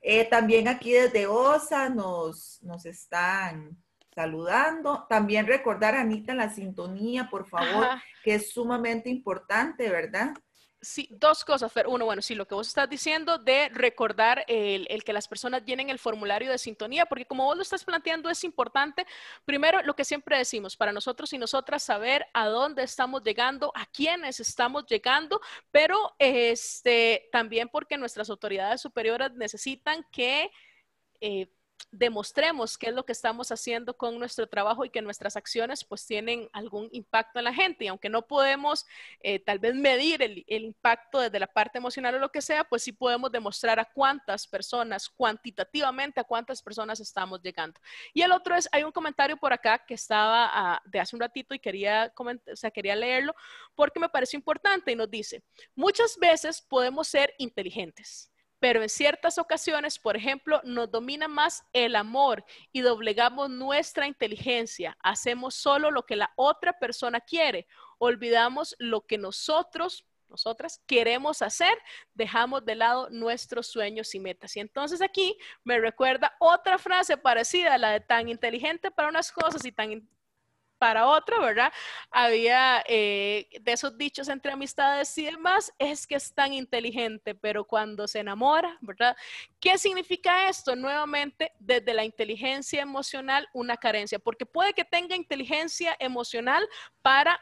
Eh, también aquí desde OSA nos, nos están saludando. También recordar, Anita, la sintonía, por favor, que es sumamente importante, ¿verdad? Sí, dos cosas, Fer. Uno, bueno, sí, lo que vos estás diciendo de recordar el, que las personas llenen el formulario de sintonía, porque como vos lo estás planteando es importante, primero, lo que siempre decimos, para nosotros y nosotras saber a dónde estamos llegando, a quiénes estamos llegando, pero este, también porque nuestras autoridades superiores necesitan que... Eh, demostremos qué es lo que estamos haciendo con nuestro trabajo y que nuestras acciones pues tienen algún impacto en la gente. Y aunque no podemos eh, tal vez medir el, impacto desde la parte emocional o lo que sea, pues sí podemos demostrar a cuántas personas, cuantitativamente a cuántas personas estamos llegando. Y el otro es, hay un comentario por acá que estaba ah, de hace un ratito y quería, o sea, quería leerlo porque me pareció importante y nos dice, muchas veces podemos ser inteligentes pero en ciertas ocasiones, por ejemplo, nos domina más el amor y doblegamos nuestra inteligencia. Hacemos solo lo que la otra persona quiere. Olvidamos lo que nosotros, nosotras queremos hacer. Dejamos de lado nuestros sueños y metas. Y entonces aquí me recuerda otra frase parecida a la de tan inteligente para unas cosas y tan para otro, ¿verdad? Había eh, de esos dichos entre amistades y demás, es que es tan inteligente, pero cuando se enamora, ¿verdad? ¿Qué significa esto? Nuevamente, desde la inteligencia emocional, una carencia, porque puede que tenga inteligencia emocional para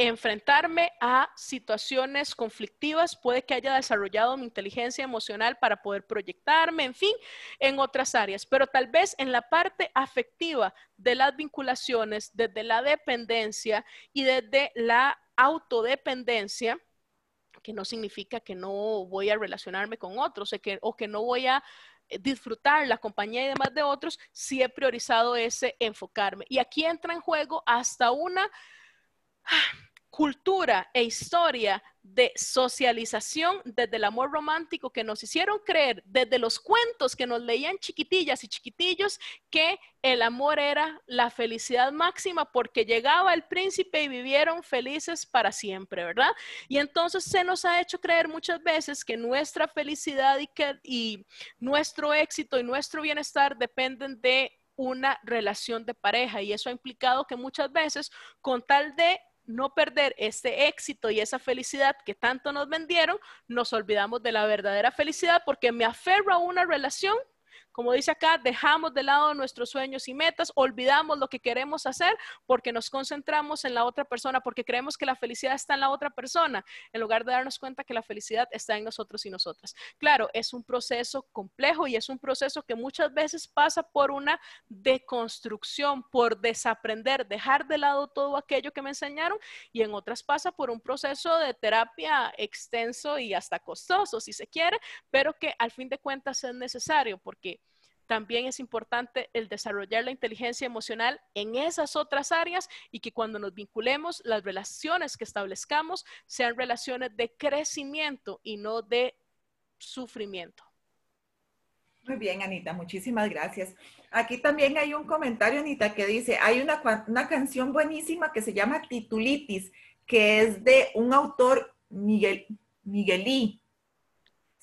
enfrentarme a situaciones conflictivas, puede que haya desarrollado mi inteligencia emocional para poder proyectarme, en fin, en otras áreas, pero tal vez en la parte afectiva de las vinculaciones, desde la dependencia y desde la autodependencia, que no significa que no voy a relacionarme con otros o que, no voy a eh, disfrutar la compañía y demás de otros, sí he priorizado ese enfocarme. Y aquí entra en juego hasta una cultura e historia de socialización desde el amor romántico que nos hicieron creer, desde los cuentos que nos leían chiquitillas y chiquitillos, que el amor era la felicidad máxima porque llegaba el príncipe y vivieron felices para siempre, ¿verdad? Y entonces se nos ha hecho creer muchas veces que nuestra felicidad y, que, y nuestro éxito y nuestro bienestar dependen de una relación de pareja y eso ha implicado que muchas veces con tal de no perder ese éxito y esa felicidad que tanto nos vendieron, nos olvidamos de la verdadera felicidad porque me aferro a una relación como dice acá, dejamos de lado nuestros sueños y metas, olvidamos lo que queremos hacer porque nos concentramos en la otra persona, porque creemos que la felicidad está en la otra persona, en lugar de darnos cuenta que la felicidad está en nosotros y nosotras. Claro, es un proceso complejo y es un proceso que muchas veces pasa por una deconstrucción, por desaprender, dejar de lado todo aquello que me enseñaron y en otras pasa por un proceso de terapia extenso y hasta costoso, si se quiere, pero que al fin de cuentas es necesario porque también es importante el desarrollar la inteligencia emocional en esas otras áreas y que cuando nos vinculemos, las relaciones que establezcamos sean relaciones de crecimiento y no de sufrimiento. Muy bien, Anita, muchísimas gracias. Aquí también hay un comentario, Anita, que dice, hay una, canción buenísima que se llama Titulitis, que es de un autor, Miguel, Miguelí,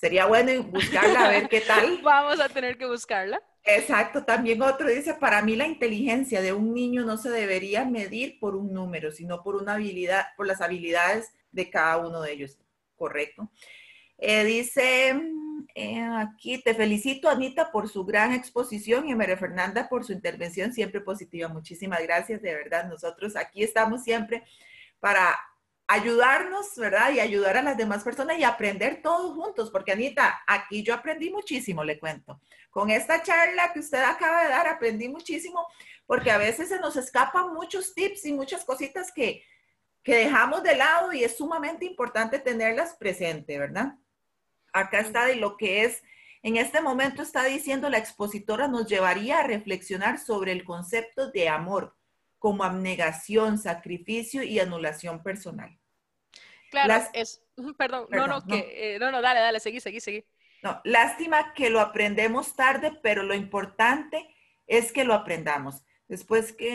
Sería bueno buscarla a ver qué tal. Vamos a tener que buscarla. Exacto, también otro dice, para mí la inteligencia de un niño no se debería medir por un número, sino por una habilidad, por las habilidades de cada uno de ellos. Correcto. Eh, dice eh, aquí, te felicito Anita por su gran exposición y a María Fernanda por su intervención siempre positiva. Muchísimas gracias, de verdad. Nosotros aquí estamos siempre para ayudarnos, ¿verdad? Y ayudar a las demás personas y aprender todos juntos, porque Anita, aquí yo aprendí muchísimo, le cuento. Con esta charla que usted acaba de dar, aprendí muchísimo, porque a veces se nos escapan muchos tips y muchas cositas que, que dejamos de lado y es sumamente importante tenerlas presente, ¿verdad? Acá está de lo que es, en este momento está diciendo la expositora, nos llevaría a reflexionar sobre el concepto de amor como abnegación, sacrificio y anulación personal. Claro, es, perdón, no, no, eh, no. no, dale, dale, seguí, seguí, seguí. No, lástima que lo aprendemos tarde, pero lo importante es que lo aprendamos. Después que,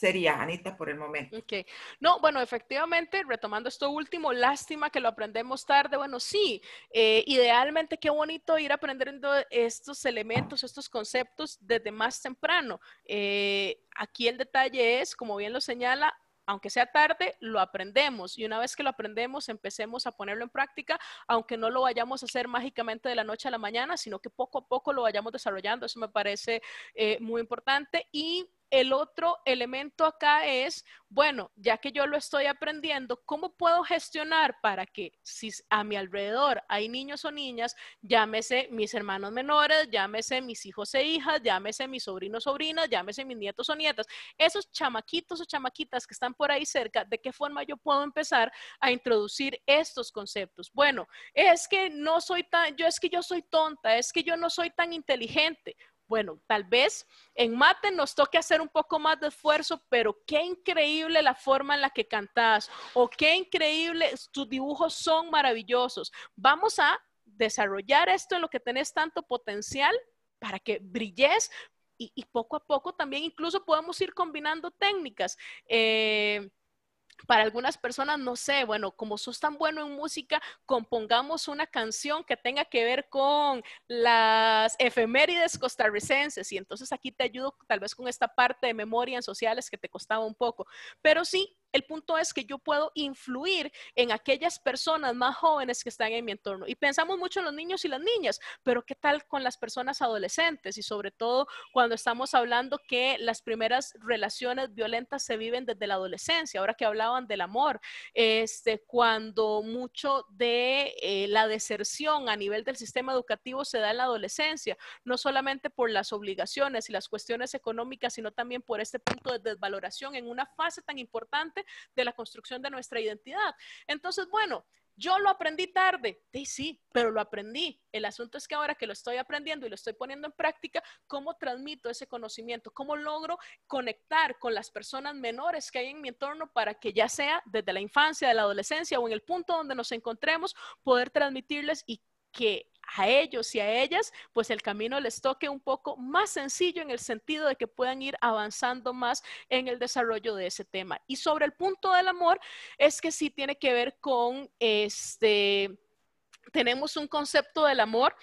sería, Anita, por el momento. Ok. No, bueno, efectivamente, retomando esto último, lástima que lo aprendemos tarde. Bueno, sí, eh, idealmente qué bonito ir aprendiendo estos elementos, estos conceptos desde más temprano. Eh, aquí el detalle es, como bien lo señala, aunque sea tarde, lo aprendemos y una vez que lo aprendemos, empecemos a ponerlo en práctica, aunque no lo vayamos a hacer mágicamente de la noche a la mañana, sino que poco a poco lo vayamos desarrollando. Eso me parece eh, muy importante y el otro elemento acá es, bueno, ya que yo lo estoy aprendiendo, ¿cómo puedo gestionar para que si a mi alrededor hay niños o niñas, llámese mis hermanos menores, llámese mis hijos e hijas, llámese mis sobrinos o sobrinas, llámese mis nietos o nietas, esos chamaquitos o chamaquitas que están por ahí cerca, ¿de qué forma yo puedo empezar a introducir estos conceptos? Bueno, es que no soy tan, yo es que yo soy tonta, es que yo no soy tan inteligente bueno, tal vez en mate nos toque hacer un poco más de esfuerzo, pero qué increíble la forma en la que cantás o qué increíble, tus dibujos son maravillosos. Vamos a desarrollar esto en lo que tenés tanto potencial para que brilles y, poco a poco también incluso podemos ir combinando técnicas. Eh, para algunas personas, no sé, bueno, como sos tan bueno en música, compongamos una canción que tenga que ver con las efemérides costarricenses y entonces aquí te ayudo tal vez con esta parte de memoria en sociales que te costaba un poco. Pero sí, el punto es que yo puedo influir en aquellas personas más jóvenes que están en mi entorno. Y pensamos mucho en los niños y las niñas, pero ¿qué tal con las personas adolescentes? Y sobre todo cuando estamos hablando que las primeras relaciones violentas se viven desde la adolescencia, ahora que hablaban del amor, este, cuando mucho de eh, la deserción a nivel del sistema educativo se da en la adolescencia, no solamente por las obligaciones y las cuestiones económicas, sino también por este punto de desvaloración en una fase tan importante de la construcción de nuestra identidad. Entonces, bueno, yo lo aprendí tarde, sí, sí, pero lo aprendí. El asunto es que ahora que lo estoy aprendiendo y lo estoy poniendo en práctica, ¿cómo transmito ese conocimiento? ¿Cómo logro conectar con las personas menores que hay en mi entorno para que ya sea desde la infancia, de la adolescencia o en el punto donde nos encontremos, poder transmitirles y que a ellos y a ellas, pues el camino les toque un poco más sencillo en el sentido de que puedan ir avanzando más en el desarrollo de ese tema. Y sobre el punto del amor, es que sí tiene que ver con este tenemos un concepto del amor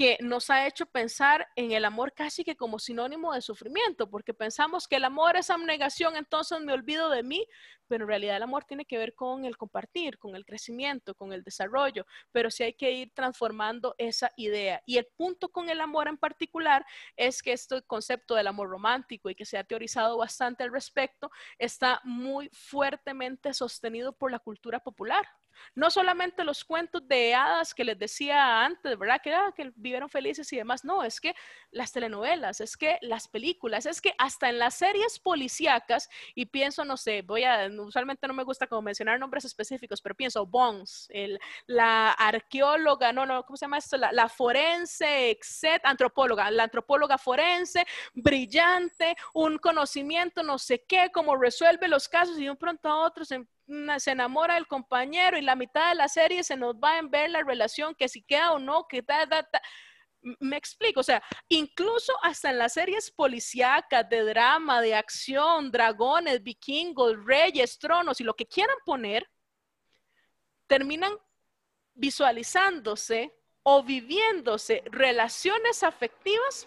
que nos ha hecho pensar en el amor casi que como sinónimo de sufrimiento, porque pensamos que el amor es abnegación, entonces me olvido de mí, pero en realidad el amor tiene que ver con el compartir, con el crecimiento, con el desarrollo, pero sí hay que ir transformando esa idea. Y el punto con el amor en particular es que este concepto del amor romántico y que se ha teorizado bastante al respecto, está muy fuertemente sostenido por la cultura popular. No solamente los cuentos de hadas que les decía antes, ¿verdad? Que, ah, que vivieron felices y demás. No, es que las telenovelas, es que las películas, es que hasta en las series policíacas, y pienso, no sé, voy a, usualmente no me gusta como mencionar nombres específicos, pero pienso Bones, la arqueóloga, no, no, ¿cómo se llama esto? La, forense, etc., antropóloga, la antropóloga forense, brillante, un conocimiento, no sé qué, cómo resuelve los casos y de un pronto a otros se se enamora el compañero y la mitad de la serie se nos va en ver la relación, que si queda o no, que da, da, da. Me explico, o sea, incluso hasta en las series policíacas, de drama, de acción, dragones, vikingos, reyes, tronos y lo que quieran poner, terminan visualizándose o viviéndose relaciones afectivas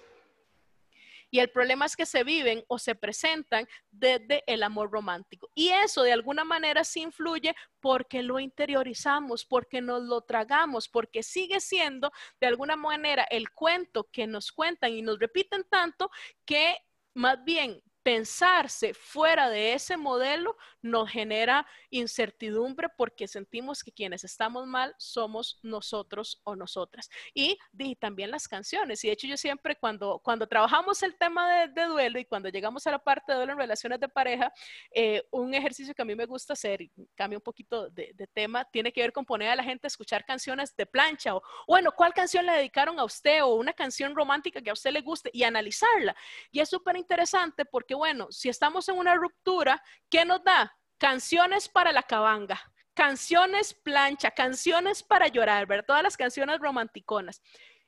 y el problema es que se viven o se presentan desde el amor romántico. Y eso de alguna manera se influye porque lo interiorizamos, porque nos lo tragamos, porque sigue siendo de alguna manera el cuento que nos cuentan y nos repiten tanto que más bien pensarse fuera de ese modelo nos genera incertidumbre porque sentimos que quienes estamos mal somos nosotros o nosotras. Y, también las canciones. Y de hecho yo siempre cuando, cuando trabajamos el tema de, duelo y cuando llegamos a la parte de duelo en relaciones de pareja, eh, un ejercicio que a mí me gusta hacer, cambia un poquito de, de, tema, tiene que ver con poner a la gente a escuchar canciones de plancha o, bueno, ¿cuál canción le dedicaron a usted o una canción romántica que a usted le guste y analizarla? Y es súper interesante porque bueno, si estamos en una ruptura, ¿qué nos da? Canciones para la cabanga, canciones plancha, canciones para llorar, ¿verdad? Todas las canciones romanticonas.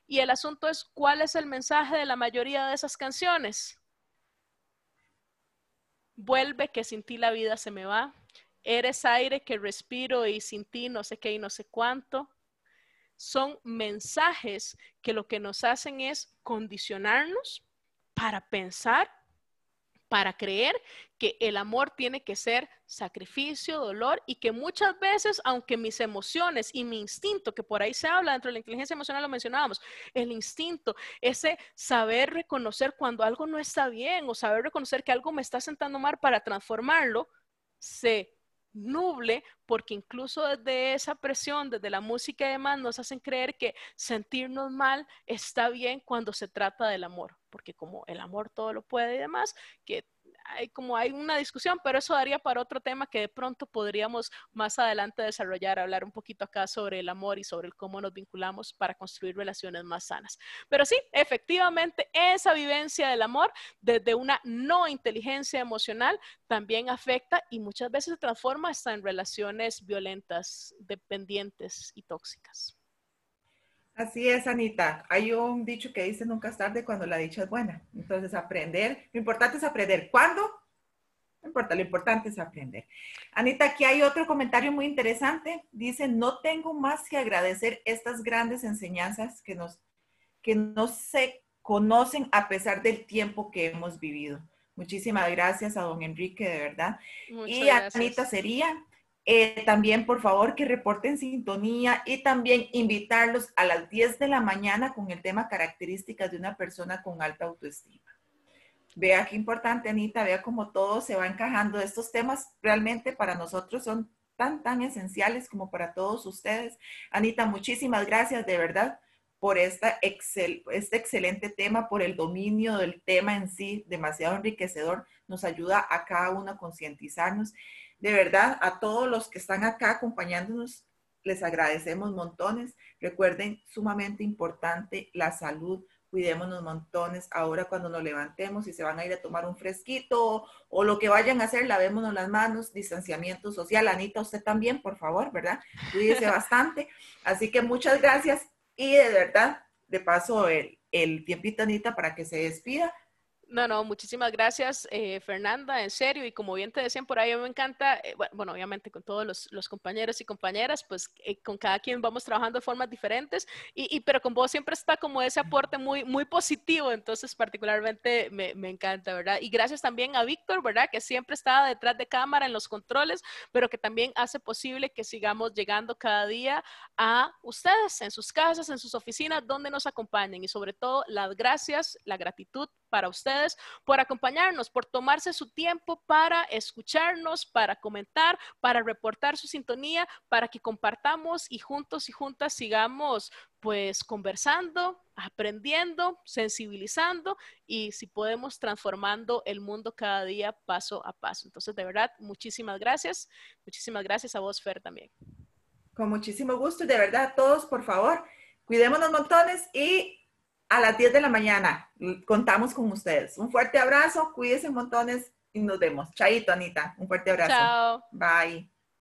Y el asunto es, ¿cuál es el mensaje de la mayoría de esas canciones? Vuelve que sin ti la vida se me va. Eres aire que respiro y sin ti no sé qué y no sé cuánto. Son mensajes que lo que nos hacen es condicionarnos para pensar para creer que el amor tiene que ser sacrificio, dolor y que muchas veces, aunque mis emociones y mi instinto, que por ahí se habla dentro de la inteligencia emocional, lo mencionábamos, el instinto, ese saber reconocer cuando algo no está bien o saber reconocer que algo me está sentando mal para transformarlo, se nuble, porque incluso desde esa presión, desde la música y demás, nos hacen creer que sentirnos mal está bien cuando se trata del amor, porque como el amor todo lo puede y demás, que hay, como hay una discusión, pero eso daría para otro tema que de pronto podríamos más adelante desarrollar, hablar un poquito acá sobre el amor y sobre cómo nos vinculamos para construir relaciones más sanas. Pero sí, efectivamente, esa vivencia del amor desde una no inteligencia emocional también afecta y muchas veces se transforma hasta en relaciones violentas, dependientes y tóxicas. Así es, Anita. Hay un dicho que dice nunca es tarde cuando la dicha es buena. Entonces, aprender, lo importante es aprender. ¿Cuándo? importa, lo importante es aprender. Anita, aquí hay otro comentario muy interesante. Dice, no tengo más que agradecer estas grandes enseñanzas que, nos, que no se conocen a pesar del tiempo que hemos vivido. Muchísimas gracias a don Enrique, de verdad. y a Anita Sería, eh, también, por favor, que reporten sintonía y también invitarlos a las 10 de la mañana con el tema características de una persona con alta autoestima. Vea qué importante, Anita, vea cómo todo se va encajando. Estos temas realmente para nosotros son tan, tan esenciales como para todos ustedes. Anita, muchísimas gracias de verdad por esta este excelente tema, por el dominio del tema en sí, demasiado enriquecedor. Nos ayuda a cada uno a concientizarnos de verdad, a todos los que están acá acompañándonos, les agradecemos montones. Recuerden, sumamente importante la salud. Cuidémonos montones. Ahora cuando nos levantemos y se van a ir a tomar un fresquito o, lo que vayan a hacer, lavémonos las manos, distanciamiento social. Anita, usted también, por favor, ¿verdad? Cuídese bastante. Así que muchas gracias y de verdad, de paso, el, el tiempito, Anita, para que se despida no, no, muchísimas gracias, eh, Fernanda, en serio. Y como bien te decían por ahí, me encanta, eh, bueno, obviamente con todos los, compañeros y compañeras, pues eh, con cada quien vamos trabajando de formas diferentes, y, pero con vos siempre está como ese aporte muy, muy positivo, entonces particularmente me, encanta, ¿verdad? Y gracias también a Víctor, ¿verdad? Que siempre está detrás de cámara en los controles, pero que también hace posible que sigamos llegando cada día a ustedes, en sus casas, en sus oficinas, donde nos acompañen. Y sobre todo, las gracias, la gratitud para ustedes, por acompañarnos, por tomarse su tiempo para escucharnos, para comentar, para reportar su sintonía, para que compartamos y juntos y juntas sigamos pues conversando, aprendiendo, sensibilizando y si podemos transformando el mundo cada día paso a paso. Entonces, de verdad, muchísimas gracias. Muchísimas gracias a vos, Fer, también. Con muchísimo gusto y de verdad, todos, por favor, cuidémonos montones y a las 10 de la mañana. Contamos con ustedes. Un fuerte abrazo, cuídense montones y nos vemos. Chaito, Anita. Un fuerte abrazo. Chao. Bye.